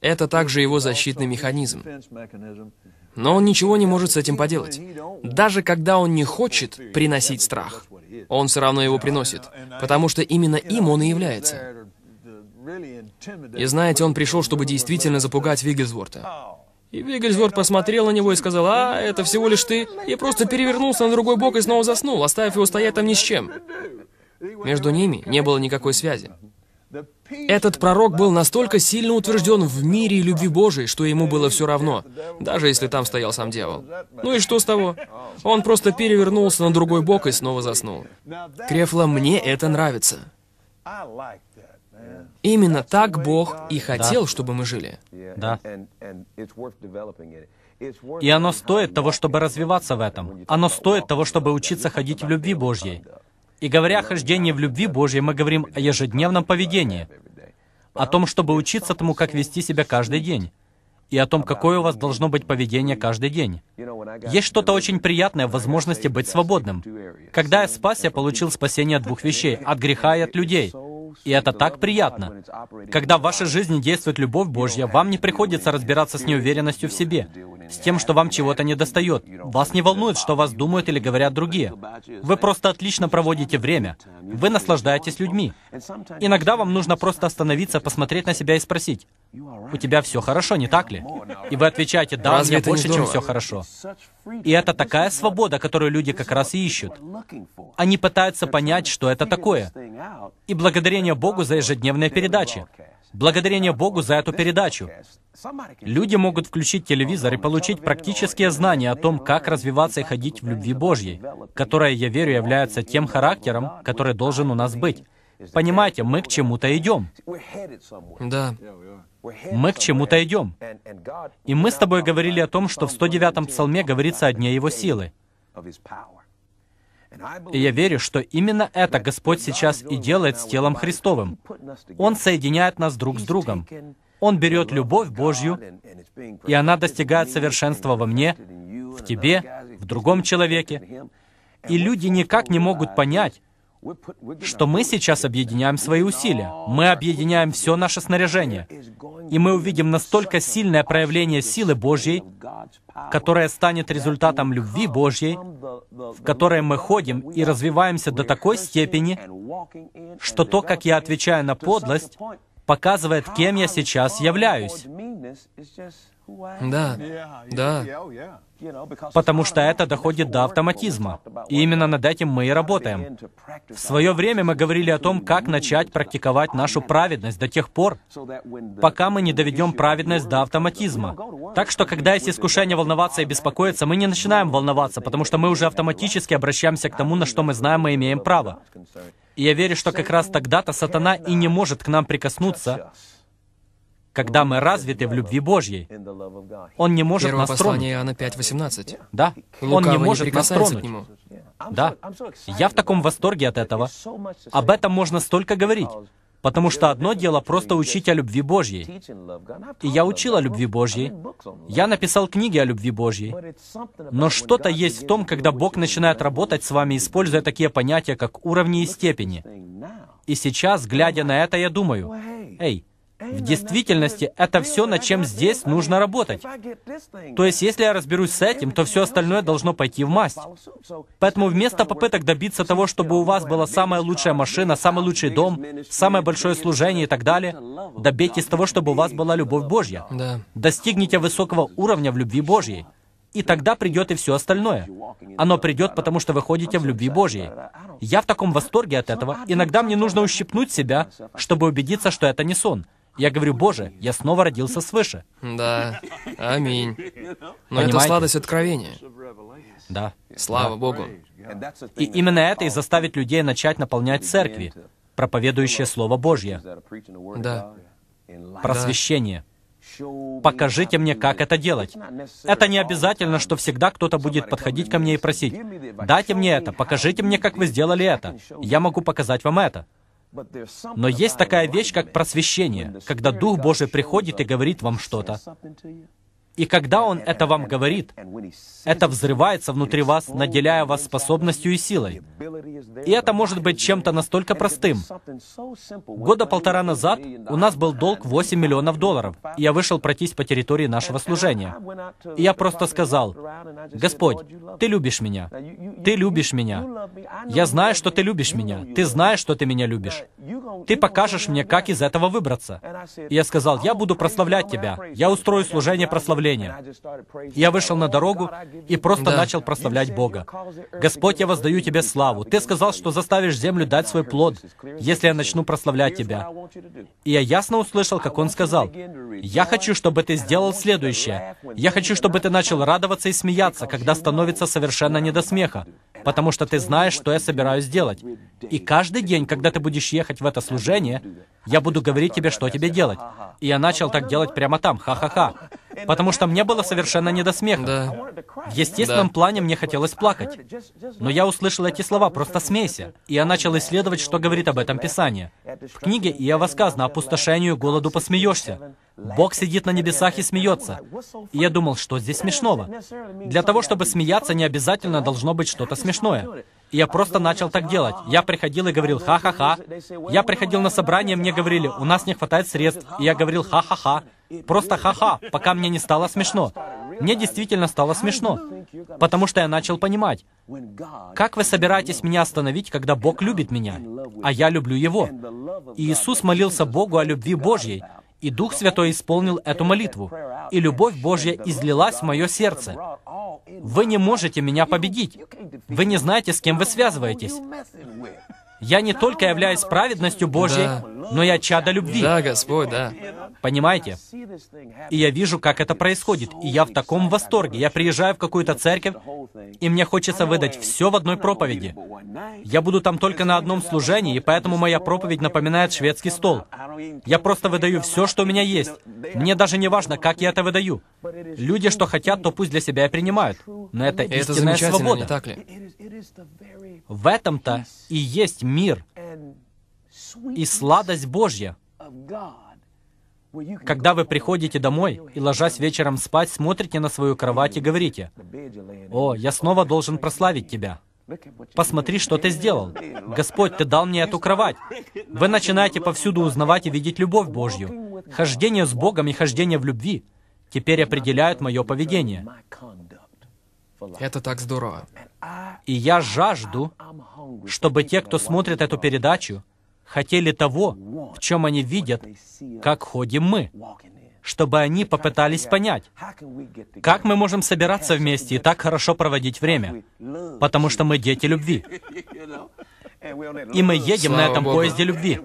Это также его защитный механизм. Но он ничего не может с этим поделать. Даже когда он не хочет приносить страх, он все равно его приносит, потому что именно им он и является. И знаете, он пришел, чтобы действительно запугать Виггельсворта. И Вигельсдорф посмотрел на него и сказал, «А, это всего лишь ты!» И просто перевернулся на другой бок и снова заснул, оставив его стоять там ни с чем. Между ними не было никакой связи. Этот пророк был настолько сильно утвержден в мире и любви Божией, что ему было все равно, даже если там стоял сам дьявол. Ну и что с того? Он просто перевернулся на другой бок и снова заснул. Крефла, мне это нравится. Именно так Бог и хотел, да. чтобы мы жили. Да. И оно стоит того, чтобы развиваться в этом. Оно стоит того, чтобы учиться ходить в любви Божьей. И говоря о хождении в любви Божьей, мы говорим о ежедневном поведении, о том, чтобы учиться тому, как вести себя каждый день, и о том, какое у вас должно быть поведение каждый день. Есть что-то очень приятное в возможности быть свободным. Когда я спас, я получил спасение от двух вещей — от греха и от людей — и это так приятно. Когда в вашей жизни действует любовь Божья, вам не приходится разбираться с неуверенностью в себе, с тем, что вам чего-то не достает. Вас не волнует, что вас думают или говорят другие. Вы просто отлично проводите время. Вы наслаждаетесь людьми. Иногда вам нужно просто остановиться, посмотреть на себя и спросить, у тебя все хорошо, не так ли? И вы отвечаете, да, Разве у меня больше, чем все хорошо. И это такая свобода, которую люди как раз и ищут. Они пытаются понять, что это такое. И благодарение Богу за ежедневные передачи. Благодарение Богу за эту передачу. Люди могут включить телевизор и получить практические знания о том, как развиваться и ходить в любви Божьей, которая, я верю, является тем характером, который должен у нас быть. Понимаете, мы к чему-то идем. Да мы к чему-то идем. И мы с тобой говорили о том, что в 109-м псалме говорится о дне Его силы. И я верю, что именно это Господь сейчас и делает с телом Христовым. Он соединяет нас друг с другом. Он берет любовь Божью, и она достигает совершенства во мне, в тебе, в другом человеке. И люди никак не могут понять, что мы сейчас объединяем свои усилия. Мы объединяем все наше снаряжение. И мы увидим настолько сильное проявление силы Божьей, которое станет результатом любви Божьей, в которой мы ходим и развиваемся до такой степени, что то, как я отвечаю на подлость, показывает, кем я сейчас являюсь. Да, да. Потому что это доходит до автоматизма. И именно над этим мы и работаем. В свое время мы говорили о том, как начать практиковать нашу праведность до тех пор, пока мы не доведем праведность до автоматизма. Так что, когда есть искушение волноваться и беспокоиться, мы не начинаем волноваться, потому что мы уже автоматически обращаемся к тому, на что мы знаем и имеем право. И я верю, что как раз тогда-то сатана и не может к нам прикоснуться, когда мы развиты в любви Божьей. Он не может Первое нас тронуть. Иоанна 5.18. Да, Лукава он не может не нас тронуть. Нему. Да, я в таком восторге от этого. Об этом можно столько говорить. Потому что одно дело просто учить о любви Божьей. И я учил о любви Божьей. Я написал книги о любви Божьей. Но что-то есть в том, когда Бог начинает работать с вами, используя такие понятия, как уровни и степени. И сейчас, глядя на это, я думаю, «Эй, в действительности, это все, над чем здесь нужно работать. То есть, если я разберусь с этим, то все остальное должно пойти в масть. Поэтому вместо попыток добиться того, чтобы у вас была самая лучшая машина, самый лучший дом, самое большое служение и так далее, добейтесь того, чтобы у вас была любовь Божья. Да. Достигните высокого уровня в любви Божьей. И тогда придет и все остальное. Оно придет, потому что вы ходите в любви Божьей. Я в таком восторге от этого. Иногда мне нужно ущипнуть себя, чтобы убедиться, что это не сон. Я говорю, Боже, я снова родился свыше. Да, аминь. Но Понимаете? это сладость откровения. Да. Слава да. Богу. И именно это и заставит людей начать наполнять церкви, проповедующие Слово Божье. Да. Просвещение. Покажите мне, как это делать. Это не обязательно, что всегда кто-то будет подходить ко мне и просить, «Дайте мне это, покажите мне, как вы сделали это. Я могу показать вам это». Но есть такая вещь, как просвещение, когда Дух Божий приходит и говорит вам что-то. И когда Он это вам говорит, это взрывается внутри вас, наделяя вас способностью и силой. И это может быть чем-то настолько простым. Года полтора назад у нас был долг 8 миллионов долларов, и я вышел пройтись по территории нашего служения. И я просто сказал, «Господь, Ты любишь меня. Ты любишь меня. Я знаю, что Ты любишь меня. Ты знаешь, что Ты меня любишь. Ты покажешь мне, как из этого выбраться». И я сказал, «Я буду прославлять Тебя. Я устрою служение прославления прославления. Я вышел на дорогу и просто да. начал прославлять Бога. Господь, я воздаю Тебе славу. Ты сказал, что заставишь землю дать свой плод, если я начну прославлять Тебя. И я ясно услышал, как Он сказал, «Я хочу, чтобы ты сделал следующее. Я хочу, чтобы ты начал радоваться и смеяться, когда становится совершенно не до смеха, потому что ты знаешь, что я собираюсь делать. И каждый день, когда ты будешь ехать в это служение, я буду говорить тебе, что тебе делать. И я начал так делать прямо там, ха-ха-ха потому что мне было совершенно не до смеха. Да. В естественном да. плане мне хотелось плакать. Но я услышал эти слова «просто смейся», и я начал исследовать, что говорит об этом Писание. В книге Иова сказано «опустошению, голоду посмеешься». Бог сидит на небесах и смеется. И я думал, что здесь смешного? Для того, чтобы смеяться, не обязательно должно быть что-то смешное. И я просто начал так делать. Я приходил и говорил «ха-ха-ха». Я приходил на собрание, мне говорили «у нас не хватает средств». И я говорил «ха-ха-ха». Просто «ха-ха», пока мне не стало смешно. Мне действительно стало смешно, потому что я начал понимать, как вы собираетесь меня остановить, когда Бог любит меня, а я люблю Его. И Иисус молился Богу о любви Божьей, и Дух Святой исполнил эту молитву. И любовь Божья излилась в мое сердце. Вы не можете меня победить. Вы не знаете, с кем вы связываетесь. Я не только являюсь праведностью Божьей, да но я чада любви. Да, Господь, да. Понимаете? И я вижу, как это происходит, и я в таком восторге. Я приезжаю в какую-то церковь, и мне хочется выдать все в одной проповеди. Я буду там только на одном служении, и поэтому моя проповедь напоминает шведский стол. Я просто выдаю все, что у меня есть. Мне даже не важно, как я это выдаю. Люди, что хотят, то пусть для себя и принимают. Но это истинная это свобода. Не так ли? В этом-то и есть мир и сладость Божья. Когда вы приходите домой и, ложась вечером спать, смотрите на свою кровать и говорите, «О, я снова должен прославить Тебя». Посмотри, что ты сделал. Господь, ты дал мне эту кровать. Вы начинаете повсюду узнавать и видеть любовь Божью. Хождение с Богом и хождение в любви теперь определяют мое поведение. Это так здорово. И я жажду, чтобы те, кто смотрит эту передачу, хотели того, в чем они видят, как ходим мы, чтобы они попытались понять, как мы можем собираться вместе и так хорошо проводить время, потому что мы дети любви. И мы едем на этом поезде любви.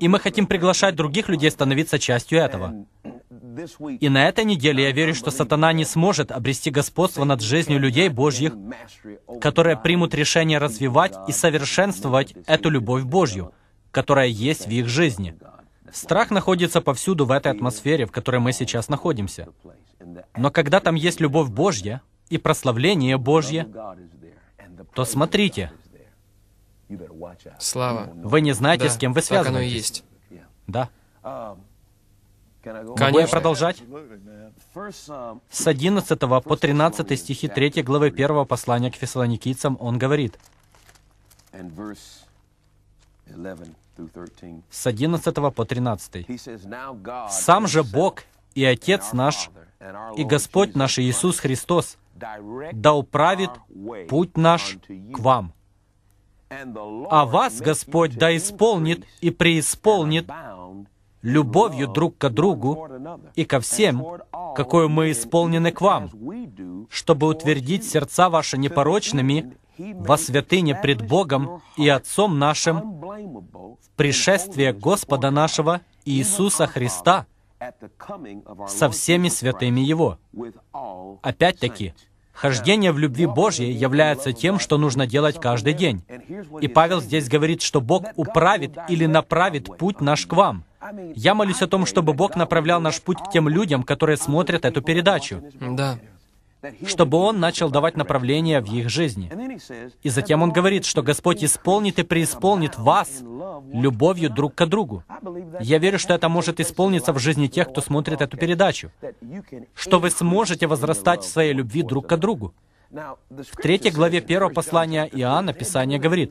И мы хотим приглашать других людей становиться частью этого. И на этой неделе я верю, что сатана не сможет обрести господство над жизнью людей Божьих, которые примут решение развивать и совершенствовать эту любовь Божью, которая есть в их жизни. Страх находится повсюду в этой атмосфере, в которой мы сейчас находимся. Но когда там есть любовь Божья и прославление Божье, то смотрите. Слава. Вы не знаете, да, с кем вы связаны. Так оно и есть. Да. Конечно. Могу я продолжать? С 11 по 13 стихи 3 главы 1 послания к фессалоникийцам он говорит с 11 по 13. «Сам же Бог и Отец наш, и Господь наш Иисус Христос, да управит путь наш к вам. А вас Господь да исполнит и преисполнит любовью друг к другу и ко всем, какую мы исполнены к вам, чтобы утвердить сердца ваши непорочными во святыне пред Богом и Отцом нашим в пришествие Господа нашего Иисуса Христа со всеми святыми Его. Опять-таки, хождение в любви Божьей является тем, что нужно делать каждый день. И Павел здесь говорит, что Бог управит или направит путь наш к вам. Я молюсь о том, чтобы Бог направлял наш путь к тем людям, которые смотрят эту передачу. Да чтобы Он начал давать направление в их жизни. И затем Он говорит, что Господь исполнит и преисполнит вас любовью друг к другу. Я верю, что это может исполниться в жизни тех, кто смотрит эту передачу, что вы сможете возрастать в своей любви друг к другу. В третьей главе первого послания Иоанна Писание говорит,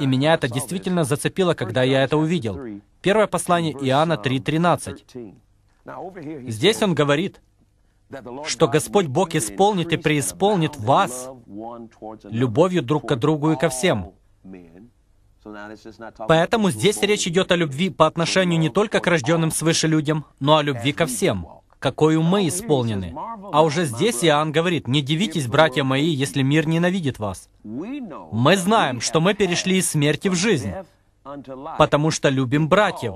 «И меня это действительно зацепило, когда я это увидел». Первое послание Иоанна 3.13. Здесь он говорит, что Господь Бог исполнит и преисполнит вас любовью друг к другу и ко всем. Поэтому здесь речь идет о любви по отношению не только к рожденным свыше людям, но о любви ко всем, какую мы исполнены. А уже здесь Иоанн говорит, «Не дивитесь, братья мои, если мир ненавидит вас». Мы знаем, что мы перешли из смерти в жизнь, потому что любим братьев.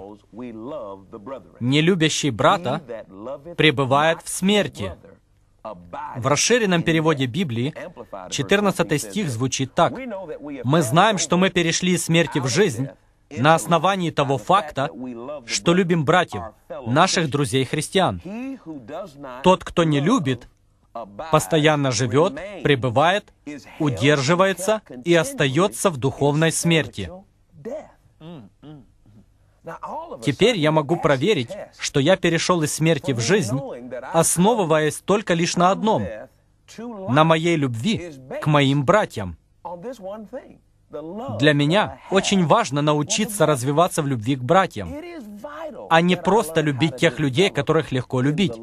Нелюбящий брата пребывает в смерти. В расширенном переводе Библии 14 стих звучит так. «Мы знаем, что мы перешли из смерти в жизнь на основании того факта, что любим братьев, наших друзей-христиан. Тот, кто не любит, постоянно живет, пребывает, удерживается и остается в духовной смерти. Теперь я могу проверить, что я перешел из смерти в жизнь, основываясь только лишь на одном — на моей любви к моим братьям. Для меня очень важно научиться развиваться в любви к братьям, а не просто любить тех людей, которых легко любить.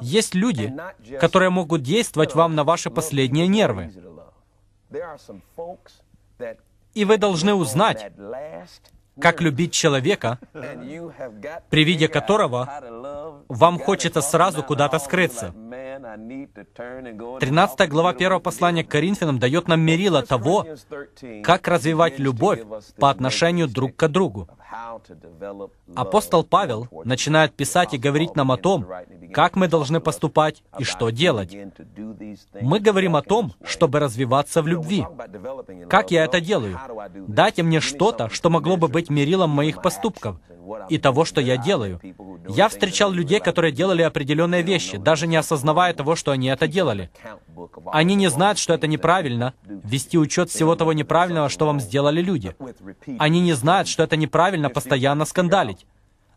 Есть люди, которые могут действовать вам на ваши последние нервы. И вы должны узнать, как любить человека, при виде которого вам хочется сразу куда-то скрыться. 13 глава 1 послания к Коринфянам дает нам мерило того, как развивать любовь по отношению друг к другу. Апостол Павел начинает писать и говорить нам о том, как мы должны поступать и что делать. Мы говорим о том, чтобы развиваться в любви. Как я это делаю? Дайте мне что-то, что могло бы быть мерилом моих поступков, и того, что я делаю. Я встречал людей, которые делали определенные вещи, даже не осознавая того, что они это делали. Они не знают, что это неправильно, вести учет всего того неправильного, что вам сделали люди. Они не знают, что это неправильно постоянно скандалить.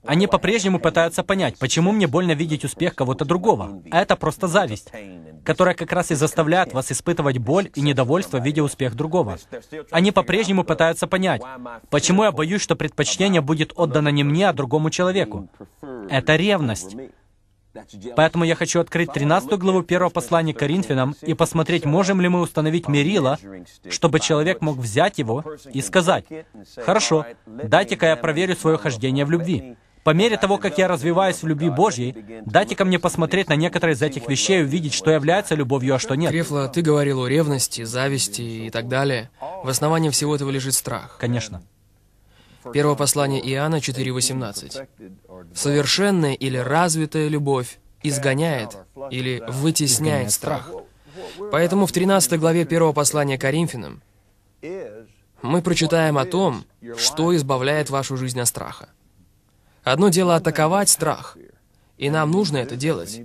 Они по-прежнему пытаются понять, почему мне больно видеть успех кого-то другого. а Это просто зависть, которая как раз и заставляет вас испытывать боль и недовольство, виде успех другого. Они по-прежнему пытаются понять, почему я боюсь, что предпочтение будет отдано не мне, а другому человеку. Это ревность. Поэтому я хочу открыть 13 главу 1 послания к Коринфянам и посмотреть, можем ли мы установить мерило, чтобы человек мог взять его и сказать, «Хорошо, дайте-ка я проверю свое хождение в любви. По мере того, как я развиваюсь в любви Божьей, дайте ко мне посмотреть на некоторые из этих вещей и увидеть, что является любовью, а что нет. Крефла, ты говорил о ревности, зависти и так далее. В основании всего этого лежит страх. Конечно. Первое послание Иоанна 4.18. «Совершенная или развитая любовь изгоняет или вытесняет страх». Поэтому в 13 главе первого послания Коринфянам мы прочитаем о том, что избавляет вашу жизнь от страха. Одно дело атаковать страх, и нам нужно это делать.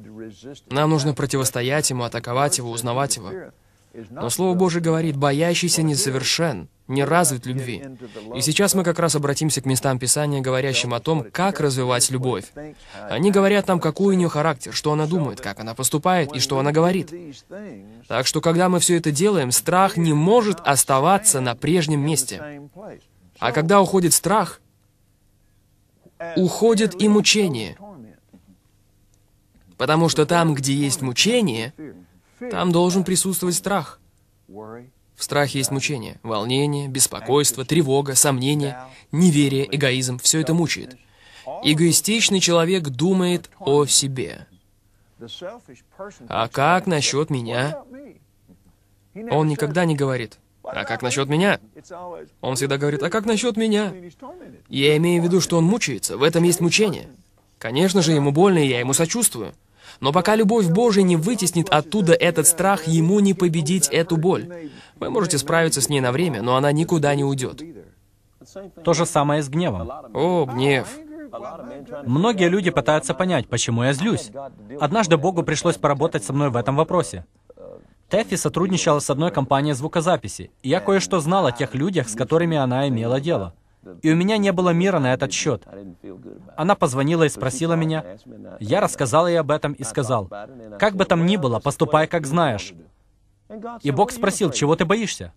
Нам нужно противостоять ему, атаковать его, узнавать его. Но Слово Божие говорит, боящийся несовершен, не развит любви. И сейчас мы как раз обратимся к местам Писания, говорящим о том, как развивать любовь. Они говорят нам, какой у нее характер, что она думает, как она поступает и что она говорит. Так что, когда мы все это делаем, страх не может оставаться на прежнем месте. А когда уходит страх, уходит и мучение. Потому что там, где есть мучение, там должен присутствовать страх. В страхе есть мучение, волнение, беспокойство, тревога, сомнение, неверие, эгоизм. Все это мучает. Эгоистичный человек думает о себе. А как насчет меня? Он никогда не говорит – а как насчет меня? Он всегда говорит, а как насчет меня? Я имею в виду, что он мучается, в этом есть мучение. Конечно же, ему больно, и я ему сочувствую. Но пока любовь Божия не вытеснит оттуда этот страх, ему не победить эту боль. Вы можете справиться с ней на время, но она никуда не уйдет. То же самое с гневом. О, гнев. Многие люди пытаются понять, почему я злюсь. Однажды Богу пришлось поработать со мной в этом вопросе. Тэффи сотрудничала с одной компанией звукозаписи, и я кое-что знал о тех людях, с которыми она имела дело. И у меня не было мира на этот счет. Она позвонила и спросила меня. Я рассказал ей об этом и сказал, «Как бы там ни было, поступай, как знаешь». И Бог спросил, «Чего ты боишься?»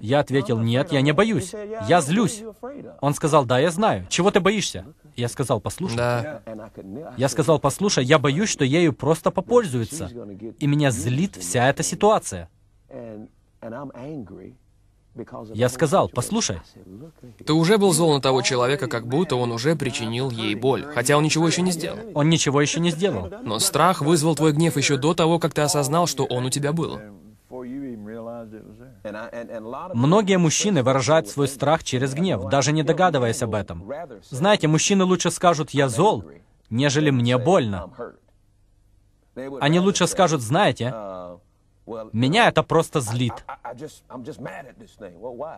Я ответил, «Нет, я не боюсь. Я злюсь». Он сказал, «Да, я знаю. Чего ты боишься?» Я сказал, послушай. Да. Я сказал, послушай, я боюсь, что ею просто попользуются. И меня злит вся эта ситуация. Я сказал, послушай. Ты уже был зол на того человека, как будто он уже причинил ей боль, хотя он ничего еще не сделал. Он ничего еще не сделал. Но страх вызвал твой гнев еще до того, как ты осознал, что он у тебя был. Многие мужчины выражают свой страх через гнев, даже не догадываясь об этом. Знаете, мужчины лучше скажут «я зол», нежели «мне больно». Они лучше скажут «знаете, меня это просто злит».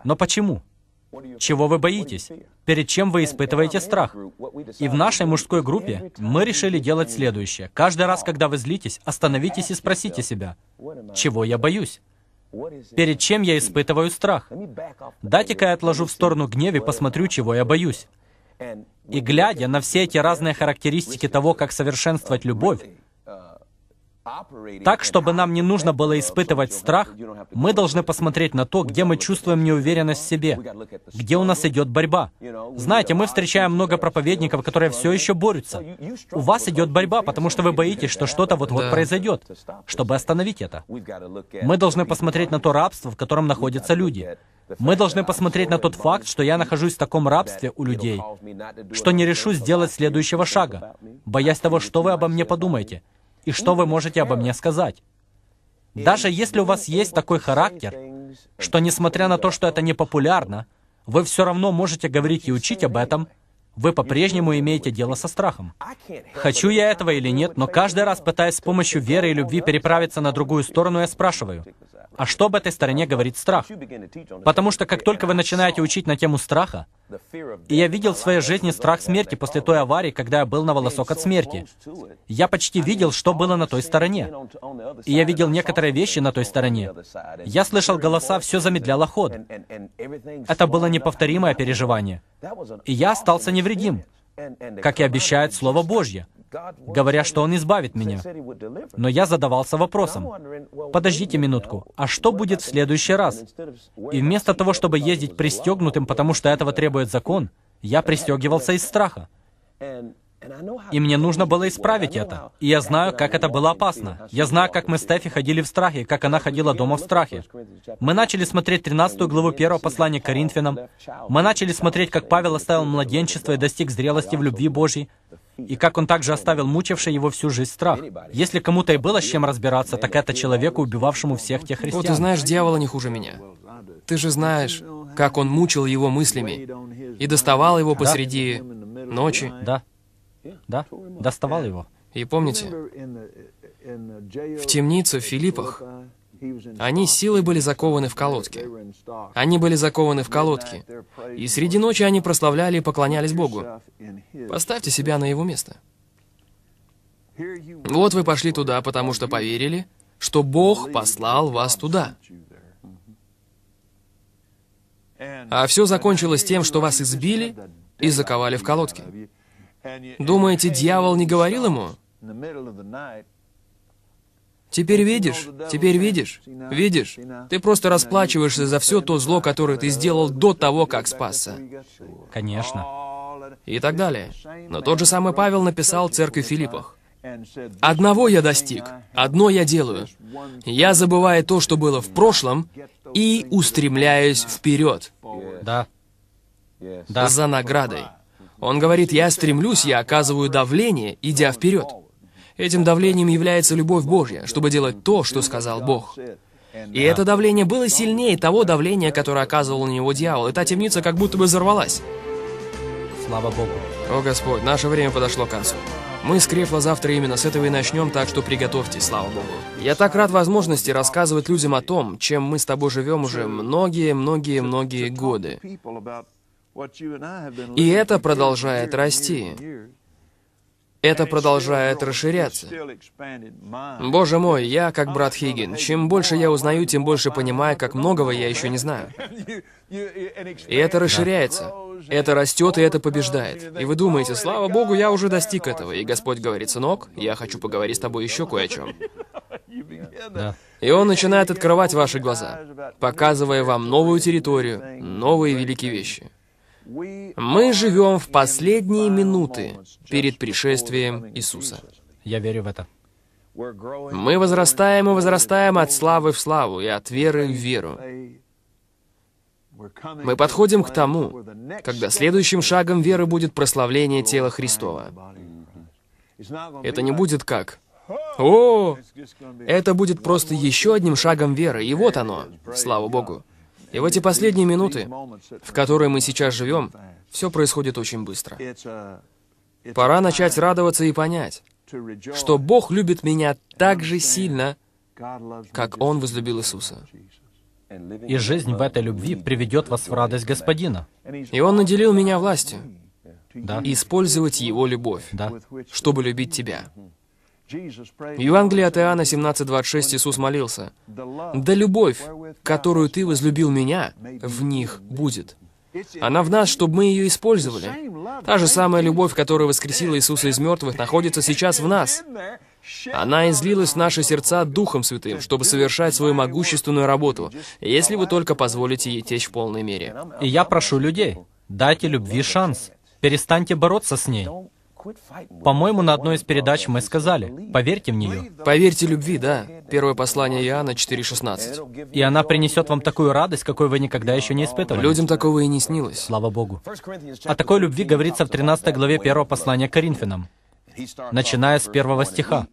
Но почему? Чего вы боитесь? Перед чем вы испытываете страх? И в нашей мужской группе мы решили делать следующее. Каждый раз, когда вы злитесь, остановитесь и спросите себя, чего я боюсь? Перед чем я испытываю страх? Дайте-ка я отложу в сторону гнев и посмотрю, чего я боюсь. И глядя на все эти разные характеристики того, как совершенствовать любовь, так, чтобы нам не нужно было испытывать страх, мы должны посмотреть на то, где мы чувствуем неуверенность в себе, где у нас идет борьба. Знаете, мы встречаем много проповедников, которые все еще борются. У вас идет борьба, потому что вы боитесь, что что-то вот-вот да. произойдет. Чтобы остановить это, мы должны посмотреть на то рабство, в котором находятся люди. Мы должны посмотреть на тот факт, что я нахожусь в таком рабстве у людей, что не решу сделать следующего шага, боясь того, что вы обо мне подумаете и что вы можете обо мне сказать? Даже если у вас есть такой характер, что несмотря на то, что это непопулярно, вы все равно можете говорить и учить об этом, вы по-прежнему имеете дело со страхом. Хочу я этого или нет, но каждый раз, пытаясь с помощью веры и любви переправиться на другую сторону, я спрашиваю, а что об этой стороне говорит страх? Потому что как только вы начинаете учить на тему страха, и я видел в своей жизни страх смерти после той аварии, когда я был на волосок от смерти. Я почти видел, что было на той стороне. И я видел некоторые вещи на той стороне. Я слышал голоса, все замедляло ход. Это было неповторимое переживание. И я остался невредим, как и обещает Слово Божье говоря, что Он избавит меня. Но я задавался вопросом, подождите минутку, а что будет в следующий раз? И вместо того, чтобы ездить пристегнутым, потому что этого требует закон, я пристегивался из страха. И мне нужно было исправить это. И я знаю, как это было опасно. Я знаю, как мы с Тэфи ходили в страхе, как она ходила дома в страхе. Мы начали смотреть 13 главу 1 послания к Коринфянам. Мы начали смотреть, как Павел оставил младенчество и достиг зрелости в любви Божьей и как он также оставил мучивший его всю жизнь страх. Если кому-то и было с чем разбираться, так это человеку, убивавшему всех тех христиан. Ну, ты знаешь дьявола не хуже меня. Ты же знаешь, как он мучил его мыслями и доставал его посреди да. ночи. Да, да, доставал его. И помните, в темнице в Филиппах они силой были закованы в колодки. Они были закованы в колодки. И среди ночи они прославляли и поклонялись Богу. Поставьте себя на его место. Вот вы пошли туда, потому что поверили, что Бог послал вас туда. А все закончилось тем, что вас избили и заковали в колодки. Думаете, дьявол не говорил ему? Теперь видишь? Теперь видишь? Видишь? Ты просто расплачиваешься за все то зло, которое ты сделал до того, как спасся. Конечно. И так далее. Но тот же самый Павел написал церкви Филиппах. «Одного я достиг, одно я делаю. Я забываю то, что было в прошлом, и устремляюсь вперед». Да. Да. За наградой. Он говорит, я стремлюсь, я оказываю давление, идя вперед. Этим давлением является любовь Божья, чтобы делать то, что сказал Бог. И это давление было сильнее того давления, которое оказывал на него дьявол, и та темница как будто бы взорвалась. Слава Богу. О Господь, наше время подошло к концу. Мы с Крефла завтра именно с этого и начнем, так что приготовьтесь, слава Богу. Я так рад возможности рассказывать людям о том, чем мы с тобой живем уже многие-многие-многие годы. И это продолжает расти это продолжает расширяться. Боже мой, я как брат Хиггин. Чем больше я узнаю, тем больше понимаю, как многого я еще не знаю. И это расширяется. Это растет, и это побеждает. И вы думаете, слава Богу, я уже достиг этого. И Господь говорит, сынок, я хочу поговорить с тобой еще кое о чем. Да. И он начинает открывать ваши глаза, показывая вам новую территорию, новые великие вещи. Мы живем в последние минуты перед пришествием Иисуса. Я верю в это. Мы возрастаем и возрастаем от славы в славу и от веры в веру. Мы подходим к тому, когда следующим шагом веры будет прославление тела Христова. Это не будет как «О!» Это будет просто еще одним шагом веры, и вот оно, слава Богу. И в эти последние минуты, в которые мы сейчас живем, все происходит очень быстро. Пора начать радоваться и понять, что Бог любит меня так же сильно, как Он возлюбил Иисуса. И жизнь в этой любви приведет вас в радость Господина. И Он наделил меня властью да. использовать Его любовь, да. чтобы любить тебя. Евангелие от Иоанна 17:26 Иисус молился, «Да любовь, которую Ты возлюбил меня, в них будет». Она в нас, чтобы мы ее использовали. Та же самая любовь, которая воскресила Иисуса из мертвых, находится сейчас в нас. Она излилась в наши сердца Духом Святым, чтобы совершать свою могущественную работу, если вы только позволите ей течь в полной мере. И я прошу людей, дайте любви шанс, перестаньте бороться с ней. По-моему, на одной из передач мы сказали, поверьте в нее. Поверьте любви, да. Первое послание Иоанна 4.16. И она принесет вам такую радость, какой вы никогда еще не испытывали. Людям такого и не снилось. Слава Богу. О такой любви говорится в 13 главе первого послания Коринфянам, начиная с первого стиха.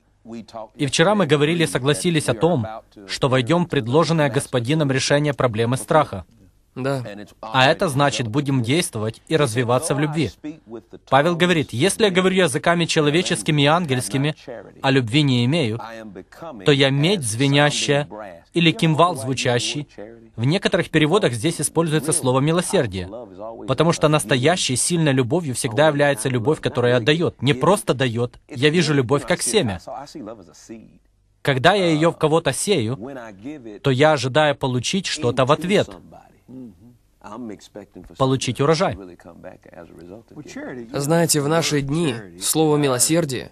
И вчера мы говорили согласились о том, что войдем в предложенное Господином решение проблемы страха. Да. А это значит, будем действовать и развиваться в любви. Павел говорит, если я говорю языками человеческими и ангельскими, а любви не имею, то я медь звенящая или кимвал звучащий. В некоторых переводах здесь используется слово «милосердие», потому что настоящей сильной любовью всегда является любовь, которая отдает, не просто дает. Я вижу любовь как семя. Когда я ее в кого-то сею, то я ожидаю получить что-то в ответ, Mm-hmm. получить урожай. Знаете, в наши дни слово «милосердие»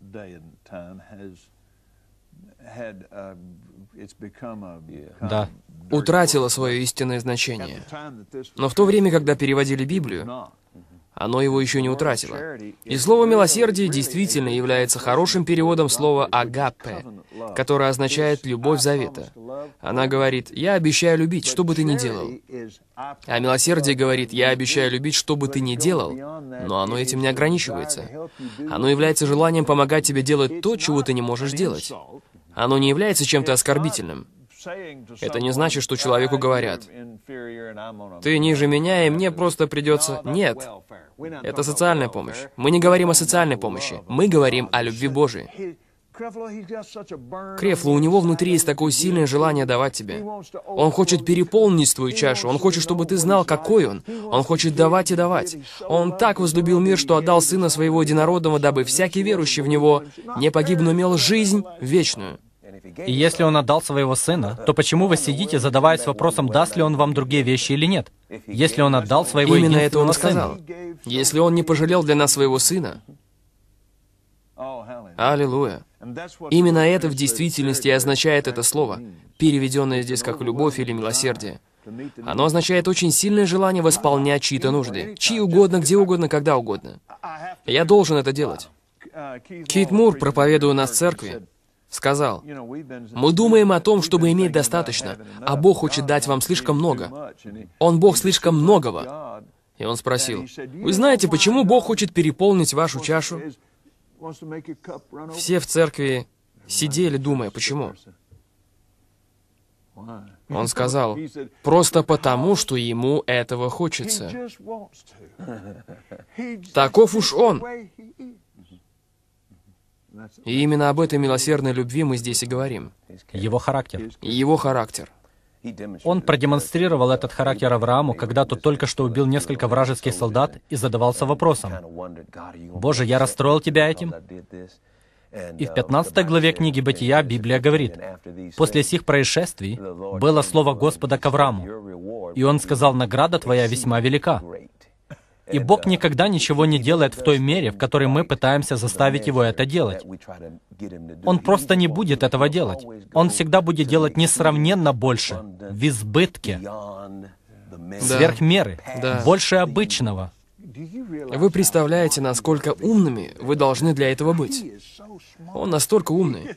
uh, да. утратило свое истинное значение. Но в то время, когда переводили Библию, оно его еще не утратило. И слово «милосердие» действительно является хорошим переводом слова «агапе», которое означает «любовь завета». Она говорит «я обещаю любить, что бы ты ни делал». А милосердие говорит «я обещаю любить, что бы ты ни делал», но оно этим не ограничивается. Оно является желанием помогать тебе делать то, чего ты не можешь делать. Оно не является чем-то оскорбительным. Это не значит, что человеку говорят, ты ниже меня, и мне просто придется... Нет, это социальная помощь. Мы не говорим о социальной помощи, мы говорим о любви Божией. Крефло, у него внутри есть такое сильное желание давать тебе. Он хочет переполнить твою чашу, он хочет, чтобы ты знал, какой он. Он хочет давать и давать. Он так возлюбил мир, что отдал Сына Своего Единородного, дабы всякий верующий в Него не погиб, но имел жизнь вечную. И если он отдал своего сына, то почему вы сидите, задаваясь вопросом, даст ли он вам другие вещи или нет? Если он отдал своего Именно это он сказал. Сына. Если он не пожалел для нас своего сына, Аллилуйя. Именно это в действительности и означает это слово, переведенное здесь как «любовь» или «милосердие». Оно означает очень сильное желание восполнять чьи-то нужды, чьи угодно, где угодно, когда угодно. Я должен это делать. Кит Мур, проповедуя нас в церкви, сказал, «Мы думаем о том, чтобы иметь достаточно, а Бог хочет дать вам слишком много. Он Бог слишком многого». И он спросил, «Вы знаете, почему Бог хочет переполнить вашу чашу?» Все в церкви сидели, думая, почему. Он сказал, «Просто потому, что ему этого хочется». Таков уж он. И именно об этой милосердной любви мы здесь и говорим. Его характер. Его характер. Он продемонстрировал этот характер Аврааму, когда тот только что убил несколько вражеских солдат и задавался вопросом, «Боже, я расстроил тебя этим?» И в 15 главе книги Бытия Библия говорит, «После сих происшествий было слово Господа к Аврааму, и он сказал, награда твоя весьма велика, и Бог никогда ничего не делает в той мере, в которой мы пытаемся заставить Его это делать. Он просто не будет этого делать. Он всегда будет делать несравненно больше, в избытке, сверх меры, да. больше обычного. Вы представляете, насколько умными вы должны для этого быть? Он настолько умный.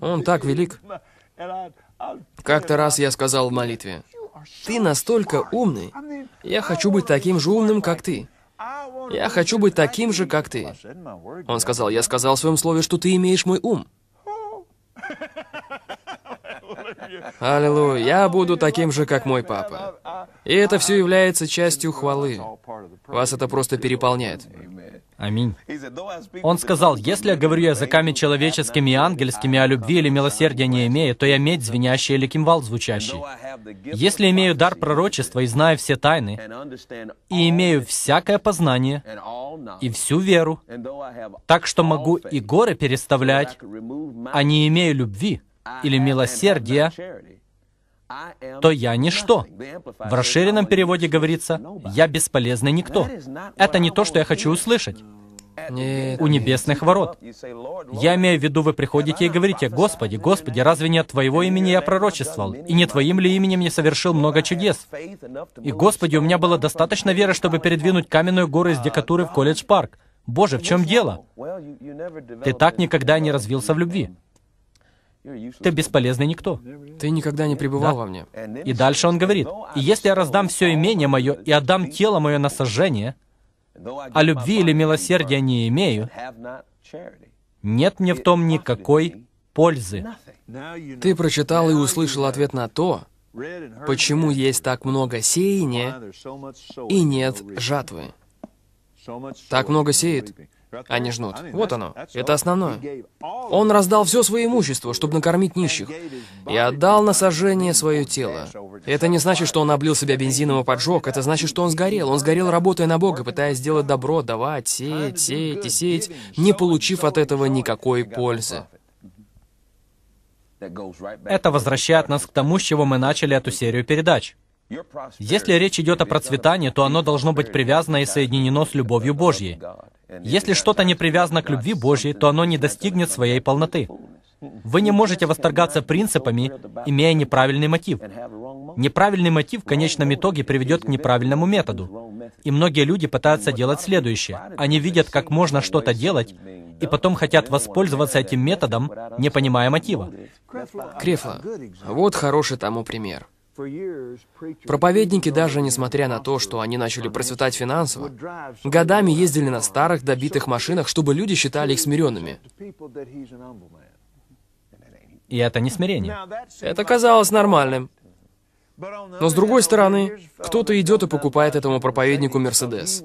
Он так велик. Как-то раз я сказал в молитве, ты настолько умный. Я хочу быть таким же умным, как ты. Я хочу быть таким же, как ты. Он сказал, я сказал в своем слове, что ты имеешь мой ум. Аллилуйя, я буду таким же, как мой папа. И это все является частью хвалы. Вас это просто переполняет. Аминь. Он сказал, «Если я говорю языками человеческими и ангельскими, а любви или милосердия не имею, то я медь звенящая или кимвал звучащий. Если имею дар пророчества и знаю все тайны, и имею всякое познание и всю веру, так что могу и горы переставлять, а не имею любви или милосердия, то я ничто. В расширенном переводе говорится «я бесполезный никто». Это не то, что я хочу услышать. Нет, у небесных ворот. Я имею в виду, вы приходите и говорите, «Господи, Господи, разве не от Твоего имени я пророчествовал? И не Твоим ли именем я совершил много чудес? И, Господи, у меня было достаточно веры, чтобы передвинуть каменную гору из Декатуры в Колледж-парк. Боже, в чем дело? Ты так никогда не развился в любви. Ты бесполезный никто. Ты никогда не пребывал да. во мне. И дальше он говорит, «И если я раздам все имение мое и отдам тело мое на сожжение, а любви или милосердия не имею, нет мне в том никакой пользы». Ты прочитал и услышал ответ на то, почему есть так много сеяния и нет жатвы. Так много сеет, они жнут. Вот оно. Это основное. Он раздал все свое имущество, чтобы накормить нищих. И отдал на сожжение свое тело. Это не значит, что он облил себя бензином и поджег. Это значит, что он сгорел. Он сгорел, работая на Бога, пытаясь сделать добро, давать, сеять, сеять и сеять, не получив от этого никакой пользы. Это возвращает нас к тому, с чего мы начали эту серию передач. Если речь идет о процветании, то оно должно быть привязано и соединено с любовью Божьей. Если что-то не привязано к любви Божьей, то оно не достигнет своей полноты. Вы не можете восторгаться принципами, имея неправильный мотив. Неправильный мотив в конечном итоге приведет к неправильному методу. И многие люди пытаются делать следующее. Они видят, как можно что-то делать, и потом хотят воспользоваться этим методом, не понимая мотива. Крефла, вот хороший тому пример. Проповедники, даже несмотря на то, что они начали процветать финансово, годами ездили на старых добитых машинах, чтобы люди считали их смиренными. И это не смирение. Это казалось нормальным. Но с другой стороны, кто-то идет и покупает этому проповеднику Мерседес,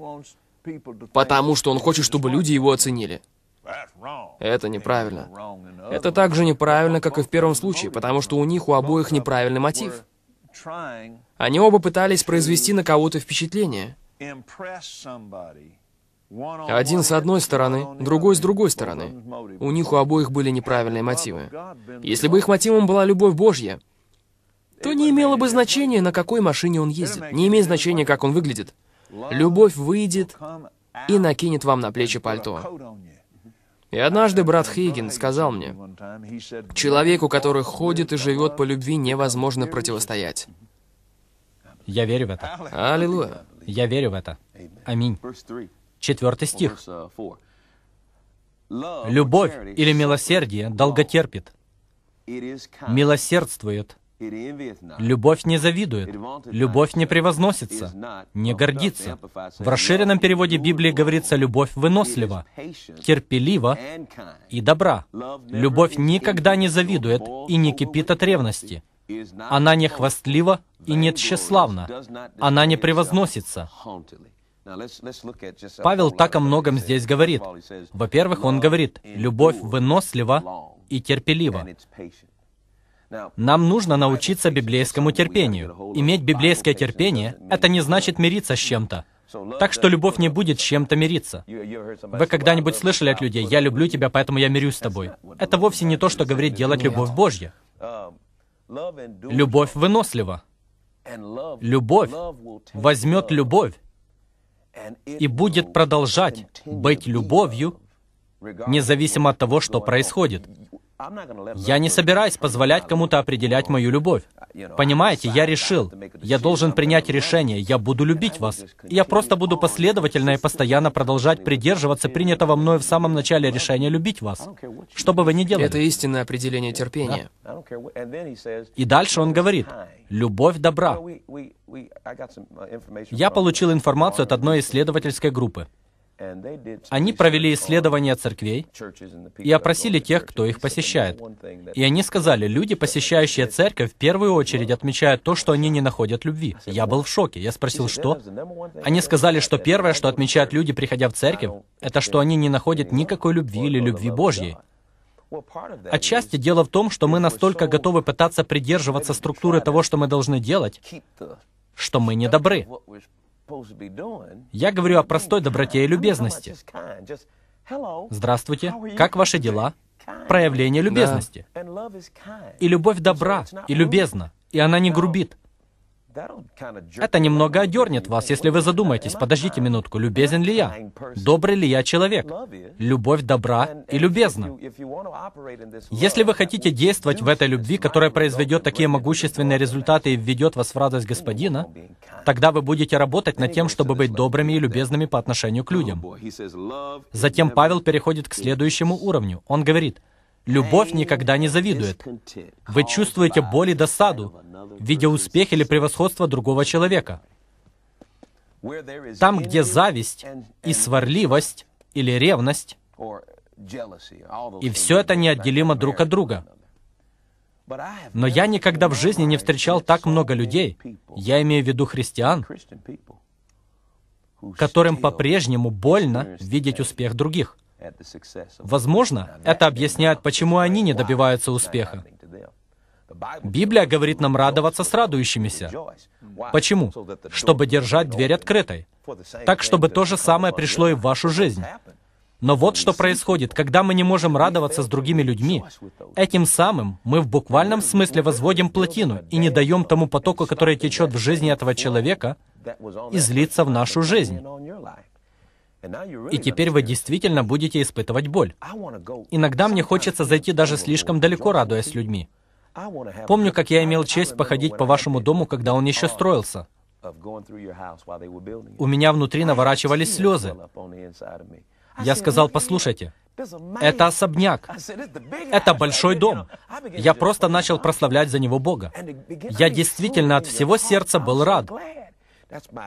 потому что он хочет, чтобы люди его оценили. Это неправильно. Это так же неправильно, как и в первом случае, потому что у них у обоих неправильный мотив. Они оба пытались произвести на кого-то впечатление. Один с одной стороны, другой с другой стороны. У них у обоих были неправильные мотивы. Если бы их мотивом была любовь Божья, то не имело бы значения, на какой машине он ездит. Не имеет значения, как он выглядит. Любовь выйдет и накинет вам на плечи пальто. И однажды брат Хейген сказал мне, «Человеку, который ходит и живет по любви, невозможно противостоять». Я верю в это. Аллилуйя. Я верю в это. Аминь. Четвертый стих. «Любовь или милосердие долготерпит, милосердствует, Любовь не завидует, любовь не превозносится, не гордится. В расширенном переводе Библии говорится «любовь вынослива, терпелива и добра». Любовь никогда не завидует и не кипит от ревности. Она не хвастлива и не тщеславна. Она не превозносится. Павел так о многом здесь говорит. Во-первых, он говорит, любовь вынослива и терпелива. Нам нужно научиться библейскому терпению. Иметь библейское терпение — это не значит мириться с чем-то. Так что любовь не будет с чем-то мириться. Вы когда-нибудь слышали от людей, «Я люблю тебя, поэтому я мирюсь с тобой». Это вовсе не то, что говорит делать любовь Божья. Любовь вынослива. Любовь возьмет любовь и будет продолжать быть любовью, независимо от того, что происходит. Я не собираюсь позволять кому-то определять мою любовь. Понимаете, я решил. Я должен принять решение. Я буду любить вас. я просто буду последовательно и постоянно продолжать придерживаться принятого мною в самом начале решения любить вас. Что бы вы ни делали. Это истинное определение терпения. И дальше он говорит, любовь добра. Uh, я получил информацию от одной исследовательской группы. Они провели исследования церквей и опросили тех, кто их посещает. И они сказали, люди, посещающие церковь, в первую очередь отмечают то, что они не находят любви. Я был в шоке. Я спросил, что? Они сказали, что первое, что отмечают люди, приходя в церковь, это что они не находят никакой любви или любви Божьей. Отчасти дело в том, что мы настолько готовы пытаться придерживаться структуры того, что мы должны делать, что мы не добры. Я говорю о простой доброте и любезности. Здравствуйте, как ваши дела? Проявление любезности. И любовь добра и любезна, и она не грубит. Это немного одернет вас, если вы задумаетесь, подождите минутку, любезен ли я? Добрый ли я человек? Любовь добра и любезна. Если вы хотите действовать в этой любви, которая произведет такие могущественные результаты и введет вас в радость Господина, тогда вы будете работать над тем, чтобы быть добрыми и любезными по отношению к людям. Затем Павел переходит к следующему уровню. Он говорит, Любовь никогда не завидует. Вы чувствуете боль и досаду, видя успех или превосходство другого человека. Там, где зависть и сварливость или ревность, и все это неотделимо друг от друга. Но я никогда в жизни не встречал так много людей, я имею в виду христиан, которым по-прежнему больно видеть успех других. Возможно, это объясняет, почему они не добиваются успеха. Библия говорит нам радоваться с радующимися. Почему? Чтобы держать дверь открытой. Так, чтобы то же самое пришло и в вашу жизнь. Но вот что происходит, когда мы не можем радоваться с другими людьми. Этим самым мы в буквальном смысле возводим плотину и не даем тому потоку, который течет в жизни этого человека, излиться в нашу жизнь. И теперь вы действительно будете испытывать боль. Иногда мне хочется зайти даже слишком далеко, радуясь людьми. Помню, как я имел честь походить по вашему дому, когда он еще строился. У меня внутри наворачивались слезы. Я сказал, послушайте, это особняк. Это большой дом. Я просто начал прославлять за него Бога. Я действительно от всего сердца был рад.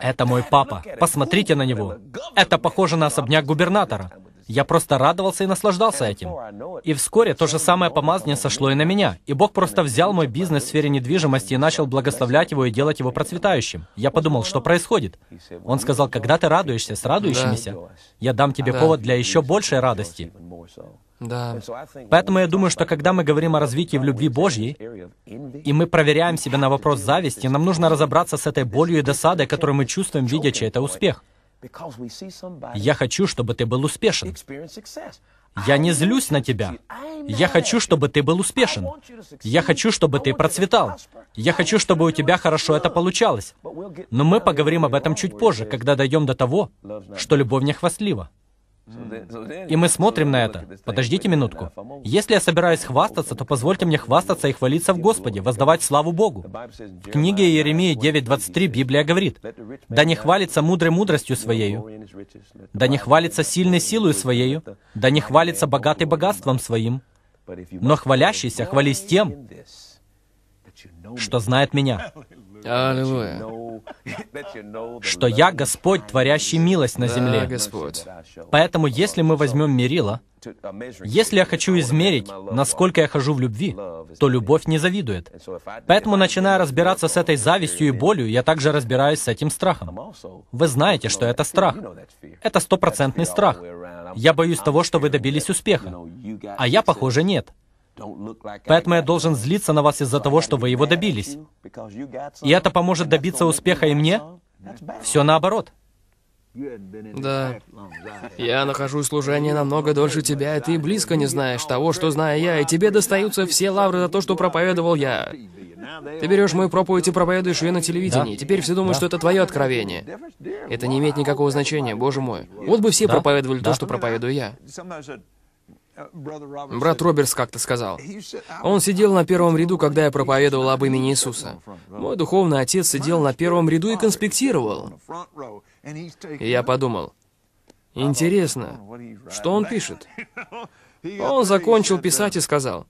Это мой папа. Посмотрите на него. Это похоже на особняк губернатора. Я просто радовался и наслаждался этим. И вскоре то же самое помазание сошло и на меня. И Бог просто взял мой бизнес в сфере недвижимости и начал благословлять его и делать его процветающим. Я подумал, что происходит? Он сказал, когда ты радуешься с радующимися, я дам тебе повод для еще большей радости. Да. Поэтому я думаю, что когда мы говорим о развитии в любви Божьей, и мы проверяем себя на вопрос зависти, нам нужно разобраться с этой болью и досадой, которую мы чувствуем, видя чей-то успех. Я хочу, чтобы ты был успешен. Я не злюсь на тебя. Я хочу, чтобы ты был успешен. Я хочу, чтобы ты процветал. Я хочу, чтобы у тебя хорошо это получалось. Но мы поговорим об этом чуть позже, когда дойдем до того, что любовь не хвастлива. И мы смотрим на это. Подождите минутку. Если я собираюсь хвастаться, то позвольте мне хвастаться и хвалиться в Господе, воздавать славу Богу. В книге Иеремии 9.23 Библия говорит, «Да не хвалится мудрый мудростью своею, да не хвалится сильной силою своею, да не хвалится богатый богатством своим, но хвалящийся хвались тем, что знает меня». Аллилуйя. Что я Господь, творящий милость на земле. Да, Господь. Поэтому, если мы возьмем мерило, если я хочу измерить, насколько я хожу в любви, то любовь не завидует. Поэтому, начиная разбираться с этой завистью и болью, я также разбираюсь с этим страхом. Вы знаете, что это страх. Это стопроцентный страх. Я боюсь того, что вы добились успеха. А я, похоже, нет. Поэтому я должен злиться на вас из-за того, что вы его добились. И это поможет добиться успеха и мне? Все наоборот. Да. Я нахожу служение намного дольше тебя, и ты близко не знаешь того, что знаю я, и тебе достаются все лавры за то, что проповедовал я. Ты берешь мою проповедь и проповедуешь ее на телевидении. Да. Теперь все думают, да. что это твое откровение. Это не имеет никакого значения, боже мой. Вот бы все да. проповедовали да. то, что проповедую я. Брат Робертс как-то сказал. Он сидел на первом ряду, когда я проповедовал об имени Иисуса. Мой духовный отец сидел на первом ряду и конспектировал. И я подумал, интересно, что он пишет? Он закончил писать и uh, сказал,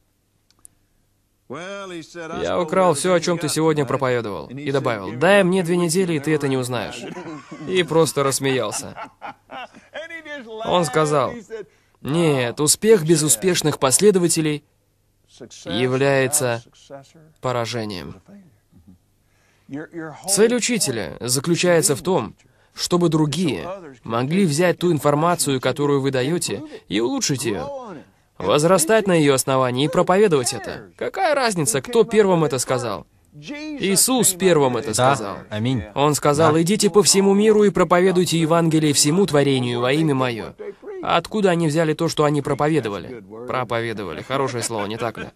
я украл все, о чем ты сегодня проповедовал, и добавил, дай мне две недели, и ты это не узнаешь. И просто рассмеялся. Он сказал, нет, успех без успешных последователей является поражением. Цель учителя заключается в том, чтобы другие могли взять ту информацию, которую вы даете, и улучшить ее, возрастать на ее основании и проповедовать это. Какая разница, кто первым это сказал? Иисус первым это сказал. Да, аминь. Он сказал, идите по всему миру и проповедуйте Евангелие всему творению во имя Мое. Откуда они взяли то, что они проповедовали? Проповедовали. Хорошее слово, не так ли?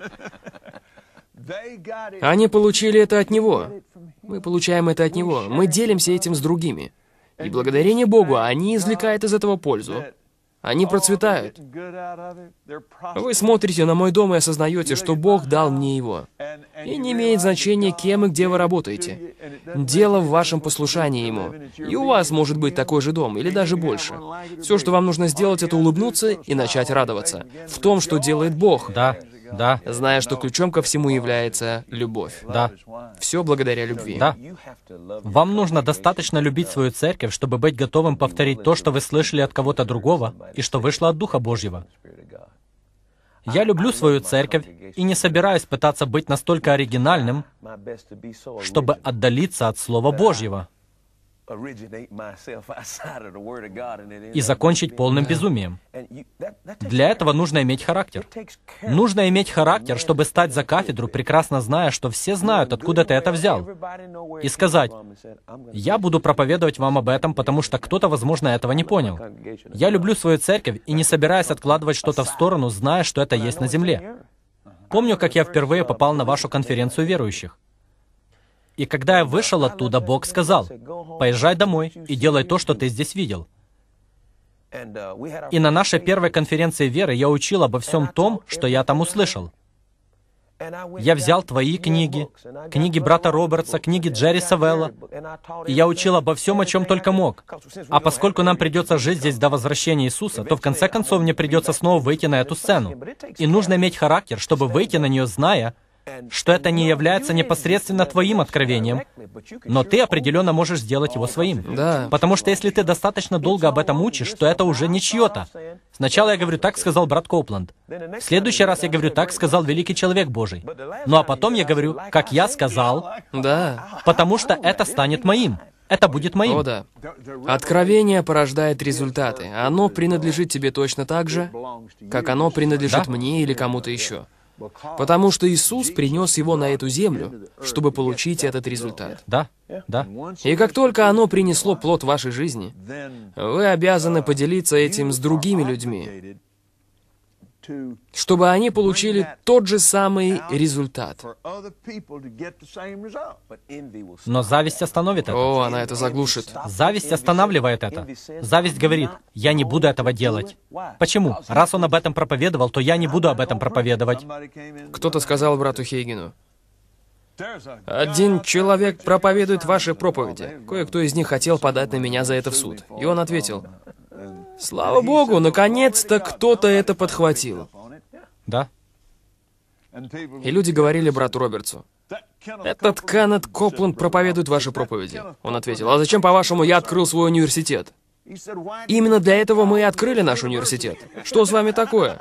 Они получили это от него. Мы получаем это от него. Мы делимся этим с другими. И благодарение Богу они извлекают из этого пользу. Они процветают. Вы смотрите на мой дом и осознаете, что Бог дал мне его. И не имеет значения, кем и где вы работаете. Дело в вашем послушании Ему. И у вас может быть такой же дом, или даже больше. Все, что вам нужно сделать, это улыбнуться и начать радоваться. В том, что делает Бог. Да. Да. Зная, что ключом ко всему является любовь. Да. Все благодаря любви. Да. Вам нужно достаточно любить свою церковь, чтобы быть готовым повторить то, что вы слышали от кого-то другого, и что вышло от Духа Божьего. Я люблю свою церковь и не собираюсь пытаться быть настолько оригинальным, чтобы отдалиться от Слова Божьего. и закончить полным безумием. Для этого нужно иметь характер. Нужно иметь характер, чтобы стать за кафедру, прекрасно зная, что все знают, откуда ты это взял, и сказать, «Я буду проповедовать вам об этом, потому что кто-то, возможно, этого не понял. Я люблю свою церковь и не собираюсь откладывать что-то в сторону, зная, что это есть на земле. Помню, как я впервые попал на вашу конференцию верующих. И когда я вышел оттуда, Бог сказал, «Поезжай домой и делай то, что ты здесь видел». И на нашей первой конференции веры я учил обо всем том, что я там услышал. Я взял твои книги, книги брата Робертса, книги Джерри Савелла, и я учил обо всем, о чем только мог. А поскольку нам придется жить здесь до возвращения Иисуса, то в конце концов мне придется снова выйти на эту сцену. И нужно иметь характер, чтобы выйти на нее, зная, что это не является непосредственно твоим откровением, но ты определенно можешь сделать его своим. Да. Потому что если ты достаточно долго об этом учишь, то это уже не чье-то. Сначала я говорю, так сказал брат Копланд. В следующий раз я говорю, так сказал великий человек Божий. Ну а потом я говорю, как я сказал, да. потому что это станет моим. Это будет моим. О, да. Откровение порождает результаты. Оно принадлежит тебе точно так же, как оно принадлежит да? мне или кому-то еще. Потому что Иисус принес его на эту землю, чтобы получить этот результат. Да, да. И как только оно принесло плод вашей жизни, вы обязаны поделиться этим с другими людьми, чтобы они получили тот же самый результат. Но зависть остановит это. О, она это заглушит. Зависть останавливает это. Зависть говорит, я не буду этого делать. Почему? Раз он об этом проповедовал, то я не буду об этом проповедовать. Кто-то сказал брату Хейгену, один человек проповедует ваши проповеди. Кое-кто из них хотел подать на меня за это в суд. И он ответил, Слава богу, наконец-то кто-то это подхватил. Да. И люди говорили брату Робертсу, «Этот Кеннет Копланд проповедует ваши проповеди». Он ответил, «А зачем, по-вашему, я открыл свой университет?» Именно для этого мы и открыли наш университет. Что с вами такое?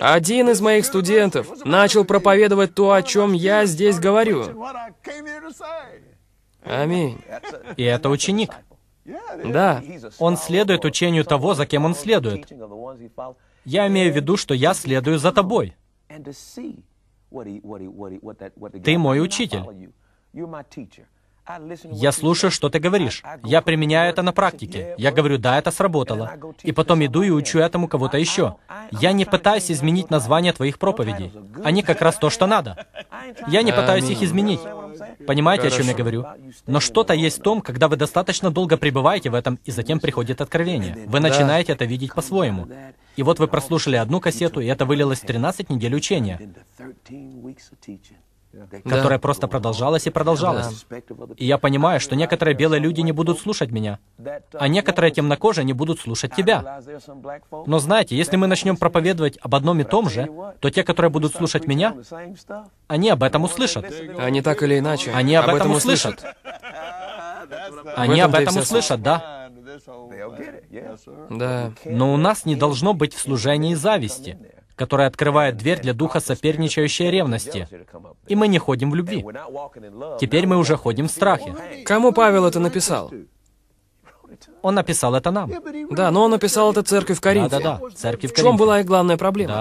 Один из моих студентов начал проповедовать то, о чем я здесь говорю. Аминь. И это ученик. Да, он следует учению того, за кем он следует. Я имею в виду, что я следую за тобой. Ты мой учитель. Я слушаю, что ты говоришь. Я применяю это на практике. Я говорю, да, это сработало. И потом иду и учу этому кого-то еще. Я не пытаюсь изменить название твоих проповедей. Они как раз то, что надо. Я не пытаюсь их изменить. Понимаете, Хорошо. о чем я говорю? Но что-то есть в том, когда вы достаточно долго пребываете в этом, и затем приходит откровение. Вы начинаете это видеть по-своему. И вот вы прослушали одну кассету, и это вылилось в 13 недель учения которая просто продолжалась и продолжалась. И я понимаю, что некоторые белые люди не будут слушать меня, а некоторые темнокожие не будут слушать тебя. Но знаете, если мы начнем проповедовать об одном и том же, то те, которые будут слушать меня, они об этом услышат. Они так или иначе. Они об, об этом услышат. Они об этом услышат, да. Да. Но у нас не должно быть в служении зависти которая открывает дверь для духа соперничающей ревности. И мы не ходим в любви. Теперь мы уже ходим в страхе. Кому Павел это написал? Он написал это нам. Да, но он написал это церкви в Коринфе. Да, да, да. Церкви в Коринфе. В чем была их главная проблема?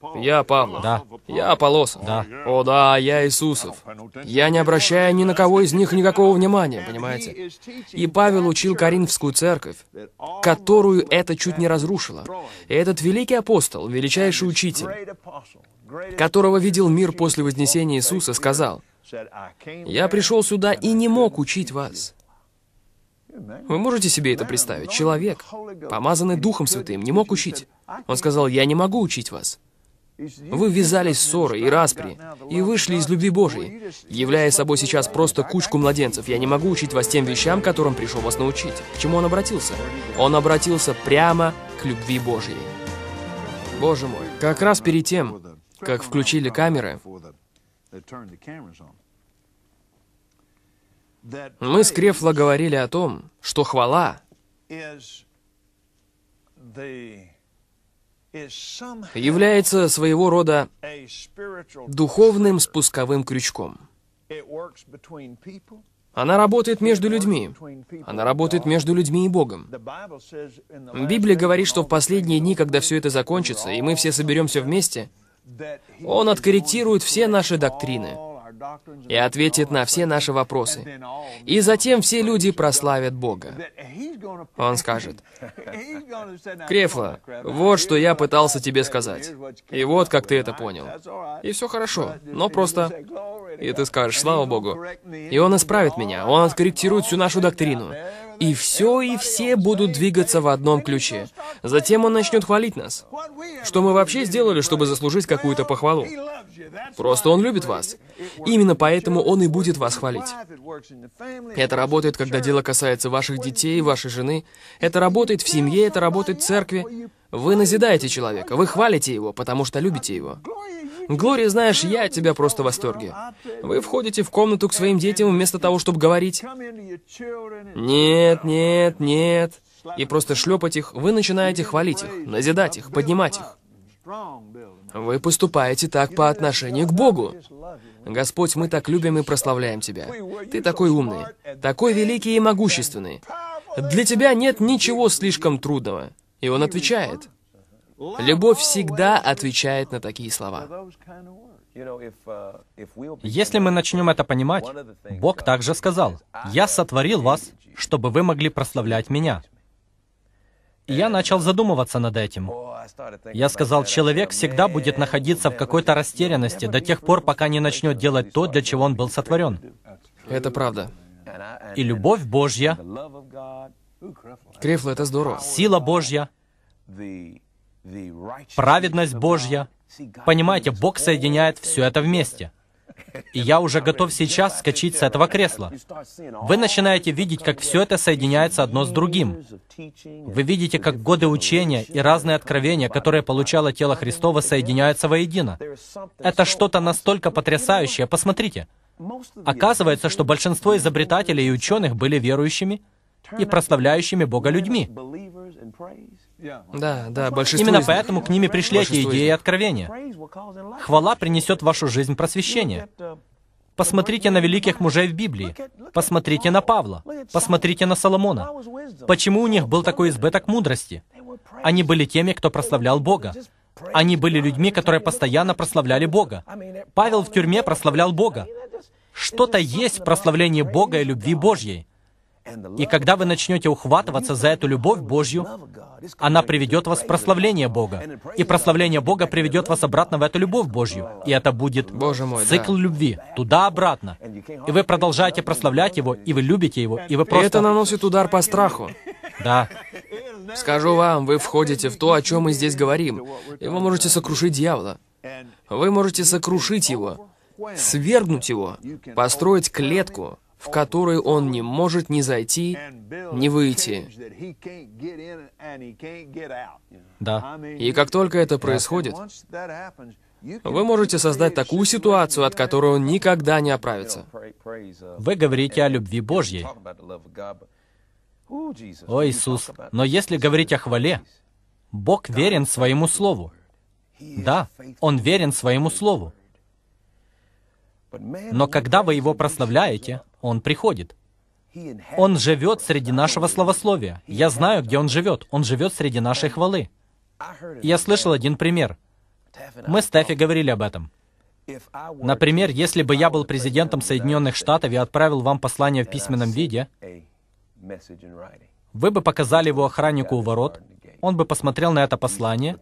Да. Я Павла. Да. Я Аполлос. Да. О, да, я Иисусов. Я не обращаю ни на кого из них никакого внимания, понимаете? И Павел учил Коринфскую церковь, которую это чуть не разрушило. И этот великий апостол, величайший учитель, которого видел мир после Вознесения Иисуса, сказал, «Я пришел сюда и не мог учить вас, вы можете себе это представить? Человек, помазанный Духом Святым, не мог учить. Он сказал, «Я не могу учить вас». Вы ввязались в ссоры и распри, и вышли из любви Божией, являя собой сейчас просто кучку младенцев. Я не могу учить вас тем вещам, которым пришел вас научить. К чему он обратился? Он обратился прямо к любви Божьей. Боже мой, как раз перед тем, как включили камеры, мы с Крефло говорили о том, что хвала является своего рода духовным спусковым крючком. Она работает между людьми. Она работает между людьми и Богом. Библия говорит, что в последние дни, когда все это закончится, и мы все соберемся вместе, Он откорректирует все наши доктрины, и ответит на все наши вопросы. И затем все люди прославят Бога. Он скажет, «Крефла, вот что я пытался тебе сказать, и вот как ты это понял. И все хорошо, но просто...» И ты скажешь, «Слава Богу». И Он исправит меня, Он откорректирует всю нашу доктрину. И все и все будут двигаться в одном ключе. Затем Он начнет хвалить нас. Что мы вообще сделали, чтобы заслужить какую-то похвалу? Просто Он любит вас. Именно поэтому Он и будет вас хвалить. Это работает, когда дело касается ваших детей, вашей жены. Это работает в семье, это работает в церкви. Вы назидаете человека, вы хвалите его, потому что любите его. Глория, знаешь, я от тебя просто в восторге. Вы входите в комнату к своим детям вместо того, чтобы говорить «Нет, нет, нет», и просто шлепать их, вы начинаете хвалить их, назидать их, поднимать их. Вы поступаете так по отношению к Богу. Господь, мы так любим и прославляем Тебя. Ты такой умный, такой великий и могущественный. Для Тебя нет ничего слишком трудного. И Он отвечает. Любовь всегда отвечает на такие слова. Если мы начнем это понимать, Бог также сказал, «Я сотворил вас, чтобы вы могли прославлять Меня». И я начал задумываться над этим. Я сказал, человек всегда будет находиться в какой-то растерянности до тех пор, пока не начнет делать то, для чего он был сотворен. Это правда. И любовь Божья. Крифл, это здорово. Сила Божья. Праведность Божья. Понимаете, Бог соединяет все это вместе и я уже готов сейчас скачать с этого кресла. Вы начинаете видеть, как все это соединяется одно с другим. Вы видите, как годы учения и разные откровения, которые получало тело Христова, соединяются воедино. Это что-то настолько потрясающее. Посмотрите. Оказывается, что большинство изобретателей и ученых были верующими и прославляющими Бога людьми. Да, да, большинство Именно из... поэтому к ними пришли эти идеи и откровения. Хвала принесет в вашу жизнь просвещение. Посмотрите на великих мужей в Библии. Посмотрите на Павла. Посмотрите на Соломона. Почему у них был такой избыток мудрости? Они были теми, кто прославлял Бога. Они были людьми, которые постоянно прославляли Бога. Павел в тюрьме прославлял Бога. Что-то есть в прославлении Бога и любви Божьей. И когда вы начнете ухватываться за эту любовь Божью, она приведет вас в прославление Бога. И прославление Бога приведет вас обратно в эту любовь Божью. И это будет Боже мой, цикл да. любви, туда-обратно. И вы продолжаете прославлять Его, и вы любите Его, и вы просто... И это наносит удар по страху. Да. Скажу вам, вы входите в то, о чем мы здесь говорим, и вы можете сокрушить дьявола. Вы можете сокрушить его, свергнуть его, построить клетку, в который он не может ни зайти, ни выйти. Да. И как только это происходит, вы можете создать такую ситуацию, от которой он никогда не оправится. Вы говорите о любви Божьей. О, Иисус, но если говорить о хвале, Бог верен своему слову. Да, Он верен своему слову. Но когда вы Его прославляете, он приходит. Он живет среди нашего словословия. Я знаю, где он живет. Он живет среди нашей хвалы. Я слышал один пример. Мы с Тэфи говорили об этом. Например, если бы я был президентом Соединенных Штатов и отправил вам послание в письменном виде, вы бы показали его охраннику у ворот, он бы посмотрел на это послание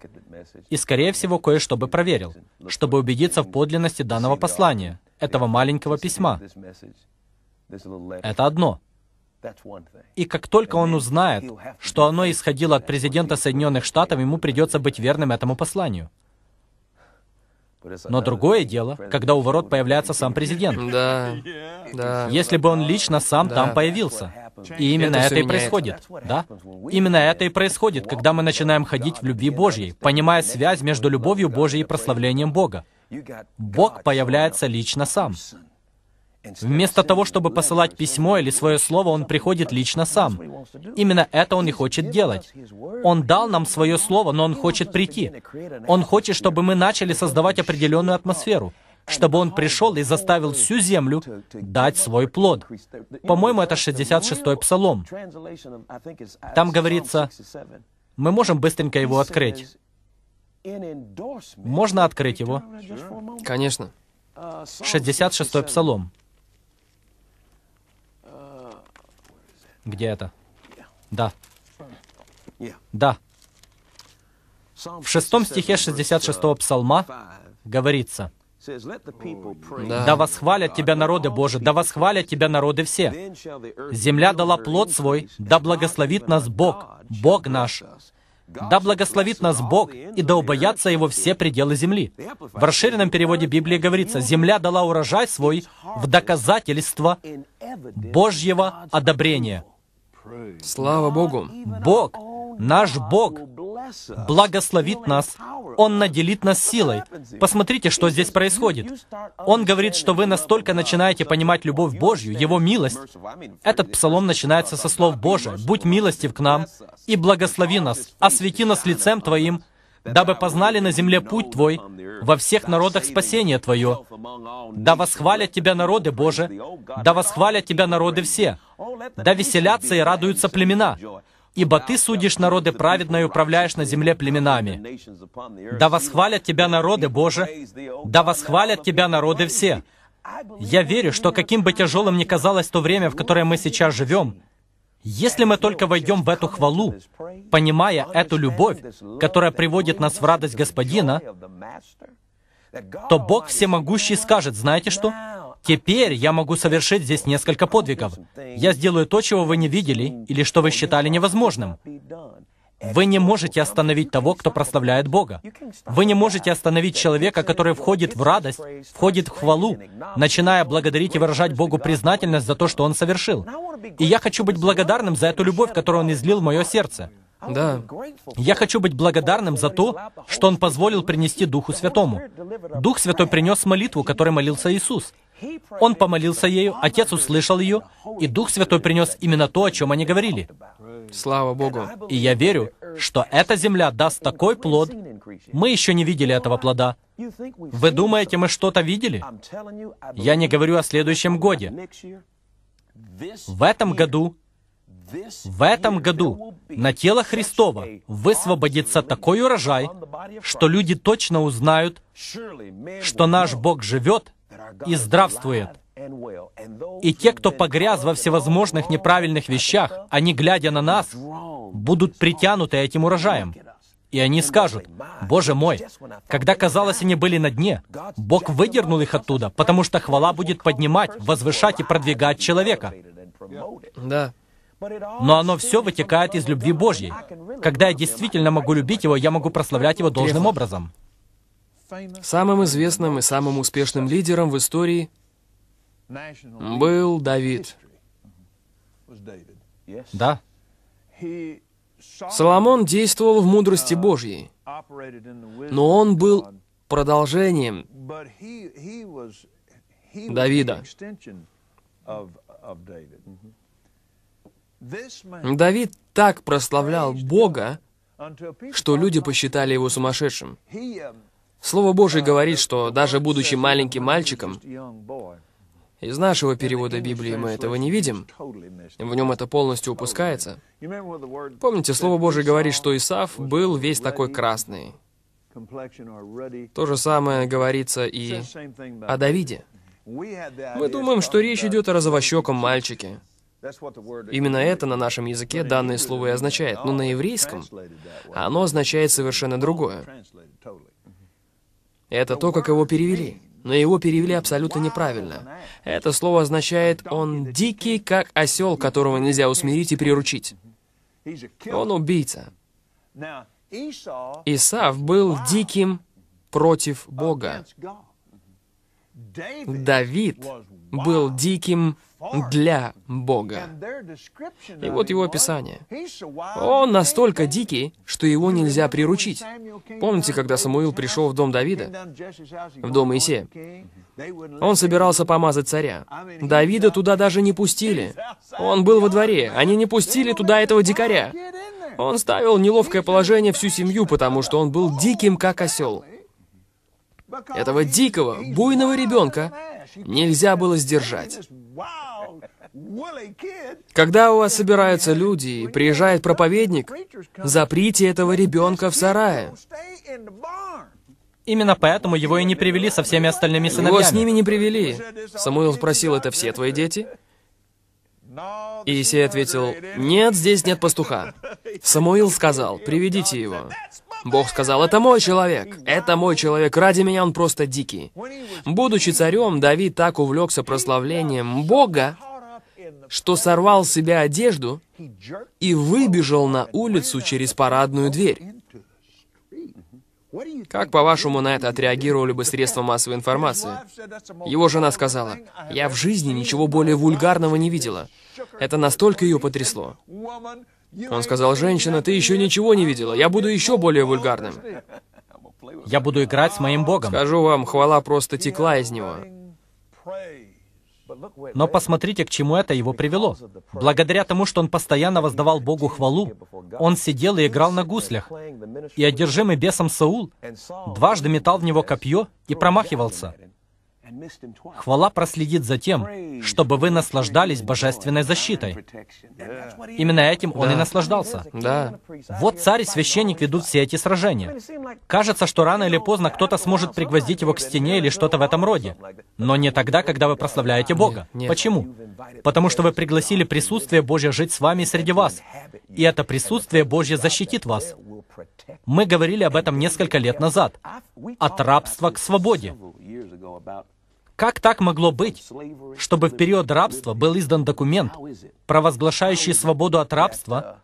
и, скорее всего, кое-что бы проверил, чтобы убедиться в подлинности данного послания, этого маленького письма. Это одно. И как только он узнает, что оно исходило от президента Соединенных Штатов, ему придется быть верным этому посланию. Но другое дело, когда у ворот появляется сам президент. Да, да. Если бы он лично сам да. там появился. И именно это, это и происходит, да? Именно это и происходит, когда мы начинаем ходить в любви Божьей, понимая связь между любовью Божьей и прославлением Бога. Бог появляется лично сам. Вместо того, чтобы посылать письмо или свое слово, он приходит лично сам. Именно это он и хочет делать. Он дал нам свое слово, но он хочет прийти. Он хочет, чтобы мы начали создавать определенную атмосферу чтобы он пришел и заставил всю землю дать свой плод. По-моему, это 66-й псалом. Там говорится, мы можем быстренько его открыть. Можно открыть его? Конечно. 66-й псалом. Где это? Да. Да. В шестом стихе 66-го псалма говорится, да. восхвалят Тебя народы Божии, да восхвалят Тебя народы все. Земля дала плод свой, да благословит нас Бог, Бог наш. Да благословит нас Бог, и да убоятся Его все пределы земли. В расширенном переводе Библии говорится, «Земля дала урожай свой в доказательство Божьего одобрения». Слава Богу! Бог, наш Бог, благословит нас. Он наделит нас силой. Посмотрите, что здесь происходит. Он говорит, что вы настолько начинаете понимать любовь Божью, Его милость. Этот псалом начинается со слов «Боже, будь милостив к нам и благослови нас, освети нас лицем Твоим, дабы познали на земле путь Твой, во всех народах спасение Твое. Да восхвалят Тебя народы, Боже, да восхвалят Тебя народы все, да веселятся и радуются племена, ибо Ты судишь народы праведно и управляешь на земле племенами. Да восхвалят Тебя народы, Боже, да восхвалят Тебя народы все. Я верю, что каким бы тяжелым ни казалось то время, в которое мы сейчас живем, если мы только войдем в эту хвалу, понимая эту любовь, которая приводит нас в радость Господина, то Бог Всемогущий скажет, знаете что? Теперь я могу совершить здесь несколько подвигов. Я сделаю то, чего вы не видели, или что вы считали невозможным. Вы не можете остановить того, кто прославляет Бога. Вы не можете остановить человека, который входит в радость, входит в хвалу, начиная благодарить и выражать Богу признательность за то, что Он совершил. И я хочу быть благодарным за эту любовь, которую Он излил в мое сердце. Да. Я хочу быть благодарным за то, что Он позволил принести Духу Святому. Дух Святой принес молитву, которой молился Иисус. Он помолился ею, Отец услышал ее, и Дух Святой принес именно то, о чем они говорили. Слава Богу. И я верю, что эта земля даст такой плод. Мы еще не видели этого плода. Вы думаете, мы что-то видели? Я не говорю о следующем годе. В этом году в этом году на тело Христова высвободится такой урожай, что люди точно узнают, что наш Бог живет и здравствует. И те, кто погряз во oh, всевозможных oh, неправильных вещах, они, глядя на нас, будут притянуты этим урожаем. И они скажут, «Боже мой, когда, казалось, они были на дне, Бог выдернул их оттуда, потому что хвала будет поднимать, возвышать и продвигать человека». Да. Но оно все вытекает из любви Божьей. Когда я действительно могу любить Его, я могу прославлять Его должным образом. Самым известным и самым успешным лидером в истории был Давид. Да. Соломон действовал в мудрости uh, Божьей, но он был продолжением Давида. Mm-hmm. Давид так прославлял Бога, что люди посчитали его сумасшедшим. Um, Слово Божие uh, говорит, что даже будучи маленьким мальчиком, из нашего перевода Библии мы этого не видим. В нем это полностью упускается. Помните, Слово Божие говорит, что Исаф был весь такой красный. То же самое говорится и о Давиде. Мы думаем, что речь идет о разовощеком мальчике. Именно это на нашем языке данное слово и означает, но на еврейском оно означает совершенно другое. Это то, как его перевели но его перевели абсолютно неправильно. Это слово означает «он дикий, как осел, которого нельзя усмирить и приручить». Он убийца. Исав был диким против Бога. Давид был диким для Бога. И вот его описание. Он настолько дикий, что его нельзя приручить. Помните, когда Самуил пришел в дом Давида, в дом Моисея? Он собирался помазать царя. Давида туда даже не пустили. Он был во дворе, они не пустили туда этого дикаря. Он ставил неловкое положение всю семью, потому что он был диким, как осел. Этого дикого, буйного ребенка нельзя было сдержать. Когда у вас собираются люди и приезжает проповедник, заприте этого ребенка в сарае. Именно поэтому его и не привели со всеми остальными сыновьями. Его с ними не привели. Самуил спросил, это все твои дети? и Иисей ответил, «Нет, здесь нет пастуха». Самуил сказал, «Приведите его». Бог сказал, это мой человек, это мой человек, ради меня он просто дикий. Будучи царем, Давид так увлекся прославлением Бога, что сорвал с себя одежду и выбежал на улицу через парадную дверь. Как, по-вашему, на это отреагировали бы средства массовой информации? Его жена сказала, «Я в жизни ничего более вульгарного не видела. Это настолько ее потрясло». Он сказал, «Женщина, ты еще ничего не видела, я буду еще более вульгарным». Я буду играть с моим Богом. Скажу вам, хвала просто текла из него. Но посмотрите, к чему это его привело. Благодаря тому, что он постоянно воздавал Богу хвалу, он сидел и играл на гуслях. И одержимый бесом Саул дважды метал в него копье и промахивался. Хвала проследит за тем, чтобы вы наслаждались божественной защитой. Именно этим он да. и наслаждался. Да. Вот царь и священник ведут все эти сражения. Кажется, что рано или поздно кто-то сможет пригвоздить его к стене или что-то в этом роде. Но не тогда, когда вы прославляете Бога. Нет. Почему? Потому что вы пригласили присутствие Божье жить с вами и среди вас. И это присутствие Божье защитит вас. Мы говорили об этом несколько лет назад. От рабства к свободе. Как так могло быть, чтобы в период рабства был издан документ, провозглашающий свободу от рабства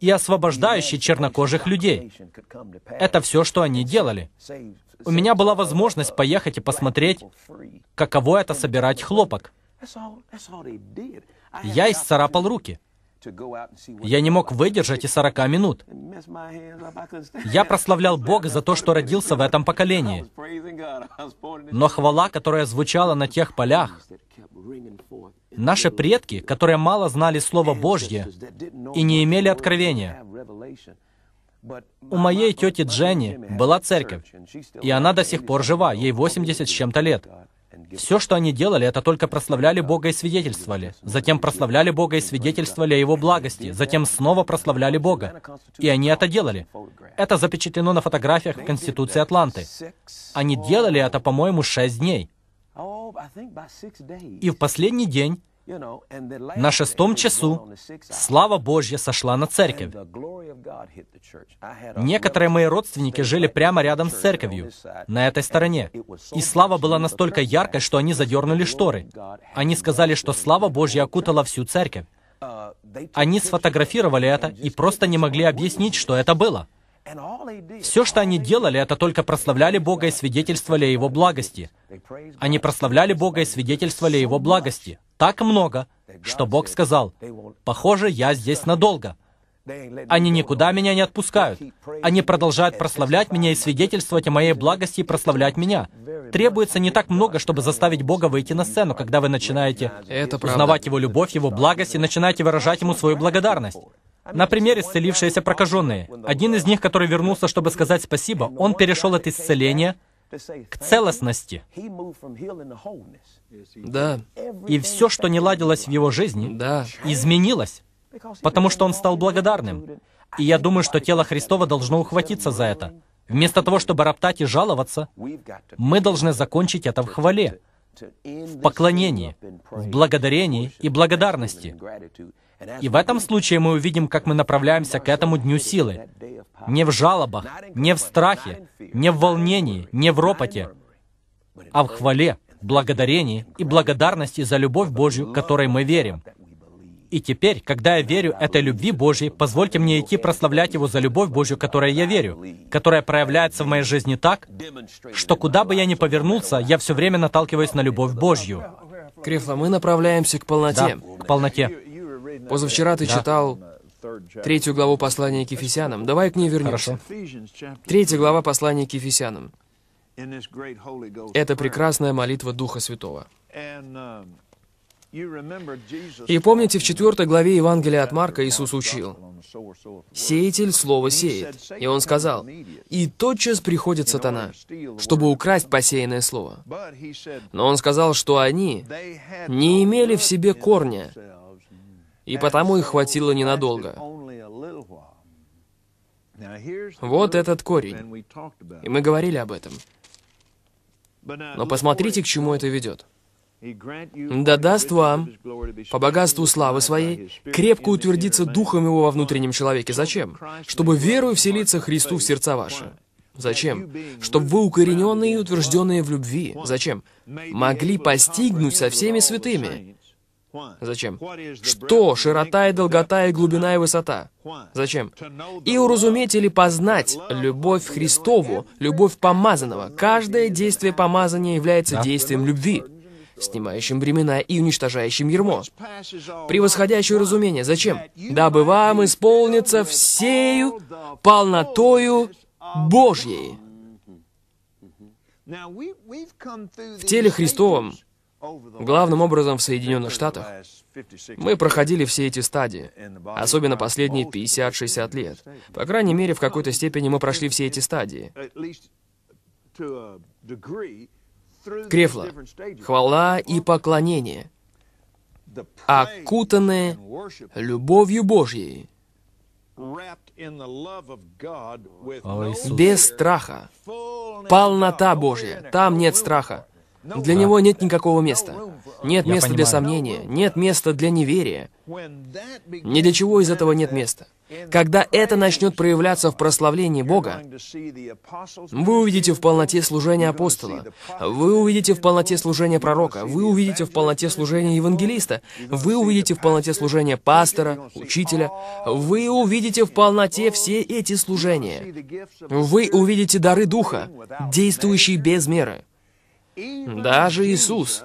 и освобождающий чернокожих людей? Это все, что они делали. У меня была возможность поехать и посмотреть, каково это собирать хлопок. Я исцарапал руки. Я не мог выдержать и 40 минут. Я прославлял Бога за то, что родился в этом поколении. Но хвала, которая звучала на тех полях, наши предки, которые мало знали Слово Божье и не имели откровения, у моей тети Дженни была церковь, и она до сих пор жива, ей 80 с чем-то лет. Все, что они делали, это только прославляли Бога и свидетельствовали. Затем прославляли Бога и свидетельствовали о Его благости. Затем снова прославляли Бога. И они это делали. Это запечатлено на фотографиях в Конституции Атланты. Они делали это, по-моему, шесть дней. И в последний день на шестом часу слава Божья сошла на церковь. Некоторые мои родственники жили прямо рядом с церковью, на этой стороне. И слава была настолько яркой, что они задернули шторы. Они сказали, что слава Божья окутала всю церковь. Uh, они сфотографировали это и просто не могли объяснить, что это было. Все, что они делали, это только прославляли Бога и свидетельствовали о Его благости. Они прославляли Бога и свидетельствовали о Его благости так много, что Бог сказал, «Похоже, я здесь надолго». Они никуда меня не отпускают. Они продолжают прославлять меня и свидетельствовать о моей благости и прославлять меня. Требуется не так много, чтобы заставить Бога выйти на сцену, когда вы начинаете Это узнавать правда. Его любовь, Его благость и начинаете выражать Ему свою благодарность. На примере исцелившиеся прокаженные. Один из них, который вернулся, чтобы сказать спасибо, он перешел от исцеления к целостности. Да. И все, что не ладилось в его жизни, да. изменилось, потому что он стал благодарным. И я думаю, что тело Христова должно ухватиться за это. Вместо того, чтобы роптать и жаловаться, мы должны закончить это в хвале, в поклонении, в благодарении и благодарности. И в этом случае мы увидим, как мы направляемся к этому дню силы. Не в жалобах, не в страхе, не в волнении, не в ропоте, а в хвале, благодарении и благодарности за любовь Божью, которой мы верим. И теперь, когда я верю этой любви Божьей, позвольте мне идти прославлять Его за любовь Божью, которой я верю, которая проявляется в моей жизни так, что куда бы я ни повернулся, я все время наталкиваюсь на любовь Божью. Крефла, мы направляемся к полноте. Да, к полноте. Позавчера ты да. читал третью главу послания к Ефесянам. Давай к ней вернемся. Третья глава послания к Ефесянам. Это прекрасная молитва Духа Святого. Um, И помните, в 4 главе Евангелия от Марка Иисус учил, «Сеятель слово сеет». И он сказал, «И тотчас приходит сатана, чтобы украсть посеянное слово». Но он сказал, что они не имели в себе корня, и потому их хватило ненадолго. Вот этот корень. И мы говорили об этом. Но посмотрите, к чему это ведет. «Да даст вам, по богатству славы своей, крепко утвердиться духом его во внутреннем человеке». Зачем? Чтобы верою вселиться Христу в сердца ваши. Зачем? Чтобы вы, укорененные и утвержденные в любви, зачем? Могли постигнуть со всеми святыми Зачем? Что широта и долгота и глубина и высота? Зачем? И уразуметь или познать любовь Христову, любовь помазанного. Каждое действие помазания является действием любви снимающим времена и уничтожающим ермо. Превосходящее разумение. Зачем? Дабы вам исполниться всею полнотою Божьей. В теле Христовом Главным образом в Соединенных Штатах мы проходили все эти стадии, особенно последние 50-60 лет. По крайней мере, в какой-то степени мы прошли все эти стадии. Крефла, хвала и поклонение, окутанные любовью Божьей, без страха, полнота Божья, там нет страха. Ну для него нет никакого места. Нет Я места понимаю. для сомнения, нет места для неверия. Ни для чего из этого нет места. Когда это начнет проявляться в прославлении Бога, вы увидите в полноте служения апостола, вы увидите в полноте служения пророка, вы увидите в полноте служения евангелиста, вы увидите в полноте служения пастора, учителя, вы увидите в полноте все эти служения. Вы увидите дары Духа, действующие без меры. Даже Иисус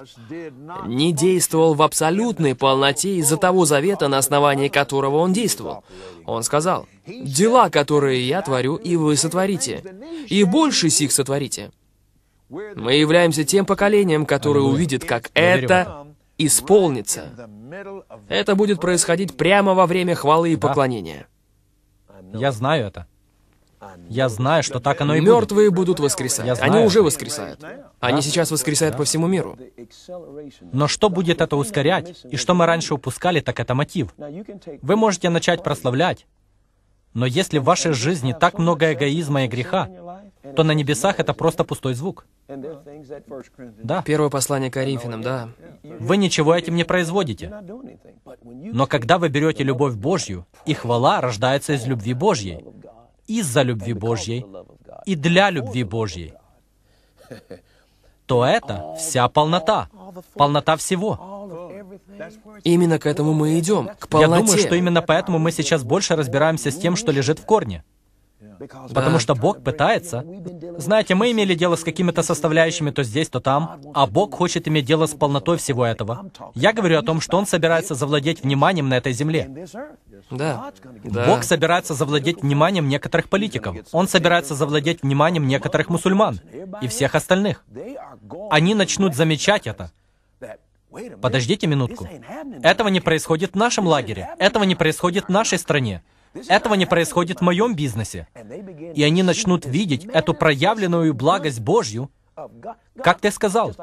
не действовал в абсолютной полноте из-за того завета, на основании которого он действовал. Он сказал, «Дела, которые я творю, и вы сотворите, и больше сих сотворите». Мы являемся тем поколением, которое увидит, как это исполнится. Это будет происходить прямо во время хвалы и поклонения. Я знаю это. Я знаю, что так оно и будет. Мертвые будут воскресать. Я знаю. Они уже воскресают. Они сейчас воскресают по всему миру. Но что будет это ускорять? И что мы раньше упускали, так это мотив. Вы можете начать прославлять, но если в вашей жизни так много эгоизма и греха, то на небесах это просто пустой звук. Да. Первое послание Коринфянам, да. Вы ничего этим не производите. Но когда вы берете любовь Божью, и хвала рождается из любви Божьей из-за любви Божьей и для любви Божьей, то это вся полнота, полнота всего. Именно к этому мы идем, к полноте. Я думаю, что именно поэтому мы сейчас больше разбираемся с тем, что лежит в корне. Потому что Бог пытается... Знаете, мы имели дело с какими-то составляющими то здесь, то там, а Бог хочет иметь дело с полнотой всего этого. Я говорю о том, что Он собирается завладеть вниманием на этой земле. Да. Бог собирается завладеть вниманием некоторых политиков. Он собирается завладеть вниманием некоторых мусульман и всех остальных. Они начнут замечать это. Подождите минутку. Этого не происходит в нашем лагере. Этого не происходит в нашей стране. Этого не происходит в моем бизнесе. И они начнут видеть эту проявленную благость Божью, как ты сказал,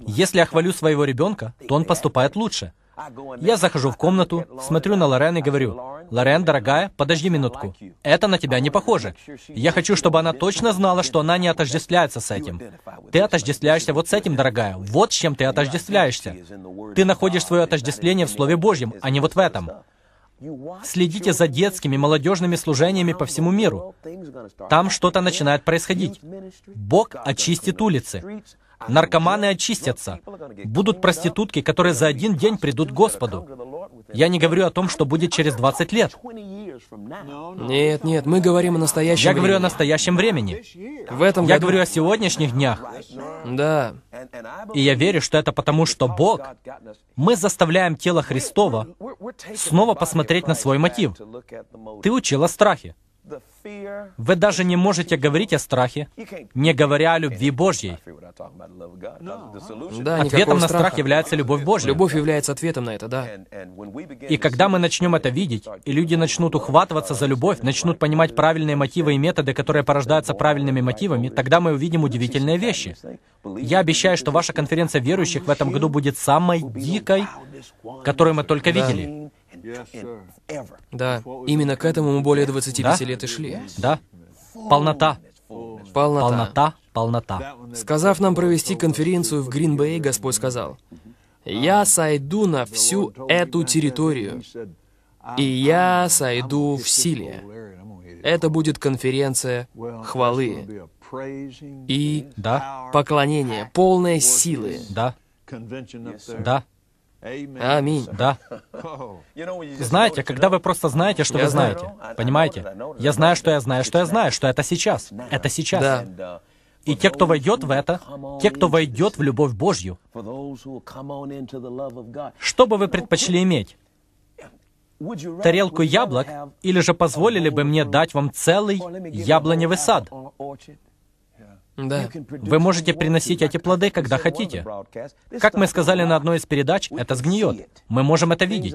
если я хвалю своего ребенка, то он поступает лучше. Я захожу в комнату, смотрю на Лорен и говорю, «Лорен, дорогая, подожди минутку. Это на тебя не похоже. Я хочу, чтобы она точно знала, что она не отождествляется с этим. Ты отождествляешься вот с этим, дорогая. Вот с чем ты отождествляешься. Ты находишь свое отождествление в Слове Божьем, а не вот в этом». Следите за детскими, молодежными служениями по всему миру. Там что-то начинает происходить. Бог очистит улицы. Наркоманы очистятся. Будут проститутки, которые за один день придут к Господу. Я не говорю о том, что будет через 20 лет. Нет, нет, мы говорим о настоящем Я времени. говорю о настоящем времени. В этом Я году... говорю о сегодняшних днях. Да. И я верю, что это потому, что Бог... Мы заставляем тело Христова снова посмотреть на свой мотив. Ты учила страхи. Вы даже не можете говорить о страхе, не говоря о любви Божьей. Да, ответом на страх является любовь Божья. Любовь является ответом на это, да. И когда мы начнем это видеть, и люди начнут ухватываться за любовь, начнут понимать правильные мотивы и методы, которые порождаются правильными мотивами, тогда мы увидим удивительные вещи. Я обещаю, что ваша конференция верующих в этом году будет самой дикой, которую мы только видели. Да, именно к этому мы более 25 да? лет и шли. Да. Полнота. Полнота. Полнота, полнота. Сказав нам провести конференцию в Гринбей, Господь сказал, «Я uh-huh. сойду на всю эту территорию, и я сойду в силе». Это будет конференция хвалы и да. поклонения, полной силы. Да. Да. Аминь, да. Знаете, когда вы просто знаете, что вы знаете, понимаете? Я знаю, что я знаю, что я знаю, что это сейчас. Это сейчас. Uh, да. И те, кто войдет в это, те, кто войдет в любовь Божью, что бы вы предпочли иметь? Тарелку яблок, или же позволили бы мне дать вам целый яблоневый сад? Да. Вы можете приносить эти плоды, когда хотите. Как мы сказали на одной из передач, это сгниет. Мы можем это видеть.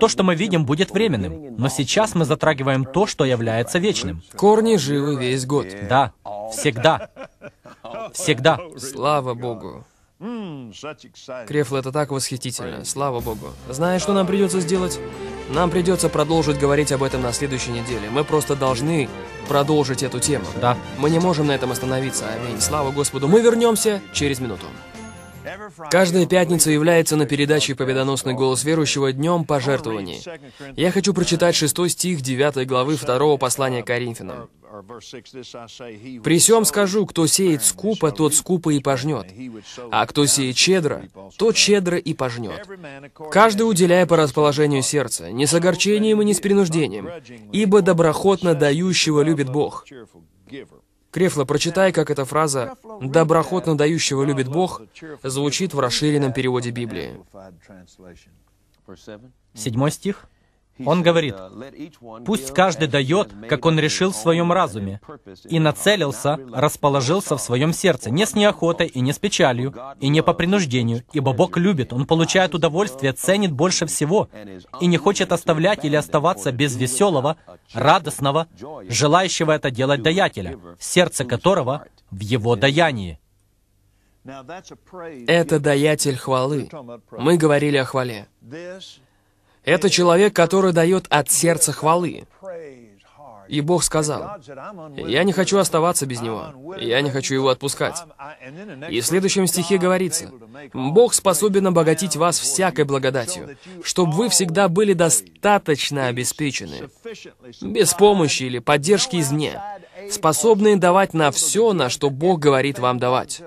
То, что мы видим, будет временным. Но сейчас мы затрагиваем то, что является вечным. Корни живы весь год. Да. Всегда. Всегда. Слава Богу. Ммм, Крефл, это так восхитительно. Слава Богу. Знаешь, что нам придется сделать? Нам придется продолжить говорить об этом на следующей неделе. Мы просто должны продолжить эту тему. Да. Мы не можем на этом остановиться. Аминь. Слава Господу. Мы вернемся через минуту. Каждая пятница является на передаче «Победоносный голос верующего» днем пожертвований. Я хочу прочитать 6 стих 9 главы 2 послания Коринфянам. «При сем скажу, кто сеет скупо, тот скупо и пожнет, а кто сеет щедро, тот щедро и пожнет. Каждый уделяя по расположению сердца, не с огорчением и не с принуждением, ибо доброхотно дающего любит Бог». Крефло, прочитай, как эта фраза «доброхотно дающего любит Бог» звучит в расширенном переводе Библии. Седьмой стих. Uh, он говорит, пусть каждый дает, как он решил в своем разуме, и нацелился, расположился в своем сердце, не с неохотой и не с печалью, и не по принуждению, ибо Бог любит, Он получает удовольствие, ценит больше всего, и не хочет оставлять или оставаться без веселого, радостного, желающего это делать даятеля, сердце которого в его даянии. Это даятель хвалы. Мы говорили о хвале. Это человек, который дает от сердца хвалы. И Бог сказал, «Я не хочу оставаться без него, я не хочу его отпускать». И в следующем стихе говорится, «Бог способен обогатить вас всякой благодатью, чтобы вы всегда были достаточно обеспечены, без помощи или поддержки извне, способные давать на все, на что Бог говорит вам давать».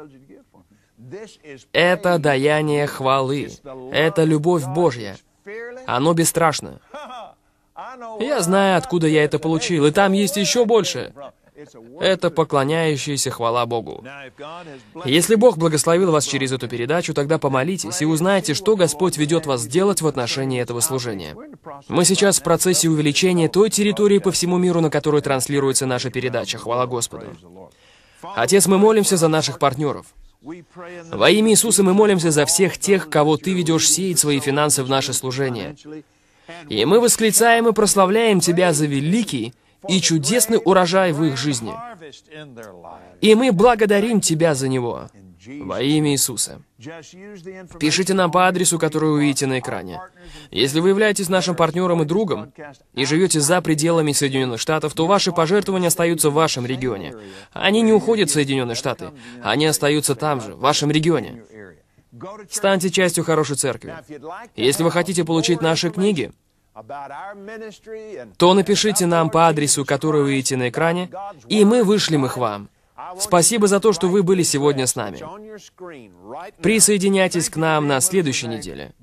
Это даяние хвалы. Это любовь Божья. Оно бесстрашно. Я знаю, откуда я это получил, и там есть еще больше. Это поклоняющаяся хвала Богу. Если Бог благословил вас через эту передачу, тогда помолитесь и узнайте, что Господь ведет вас делать в отношении этого служения. Мы сейчас в процессе увеличения той территории по всему миру, на которую транслируется наша передача. Хвала Господу. Отец, мы молимся за наших партнеров. Во имя Иисуса мы молимся за всех тех, кого Ты ведешь сеять свои финансы в наше служение. И мы восклицаем и прославляем Тебя за великий и чудесный урожай в их жизни. И мы благодарим Тебя за него. Во имя Иисуса. Пишите нам по адресу, который вы видите на экране. Если вы являетесь нашим партнером и другом и живете за пределами Соединенных Штатов, то ваши пожертвования остаются в вашем регионе. Они не уходят в Соединенные Штаты. Они остаются там же, в вашем регионе. Станьте частью хорошей церкви. Если вы хотите получить наши книги, то напишите нам по адресу, который вы видите на экране, и мы вышлем их вам. Спасибо за то, что вы были сегодня с нами. Присоединяйтесь к нам на следующей неделе.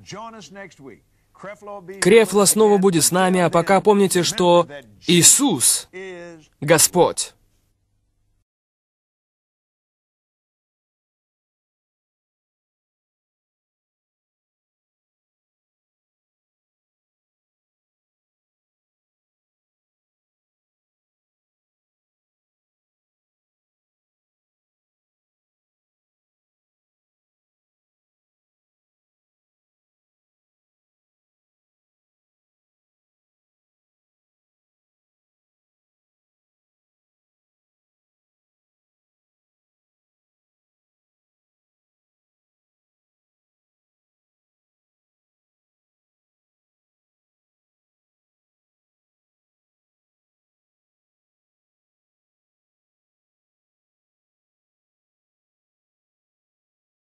Крефло снова будет с нами, а пока помните, что Иисус — Господь.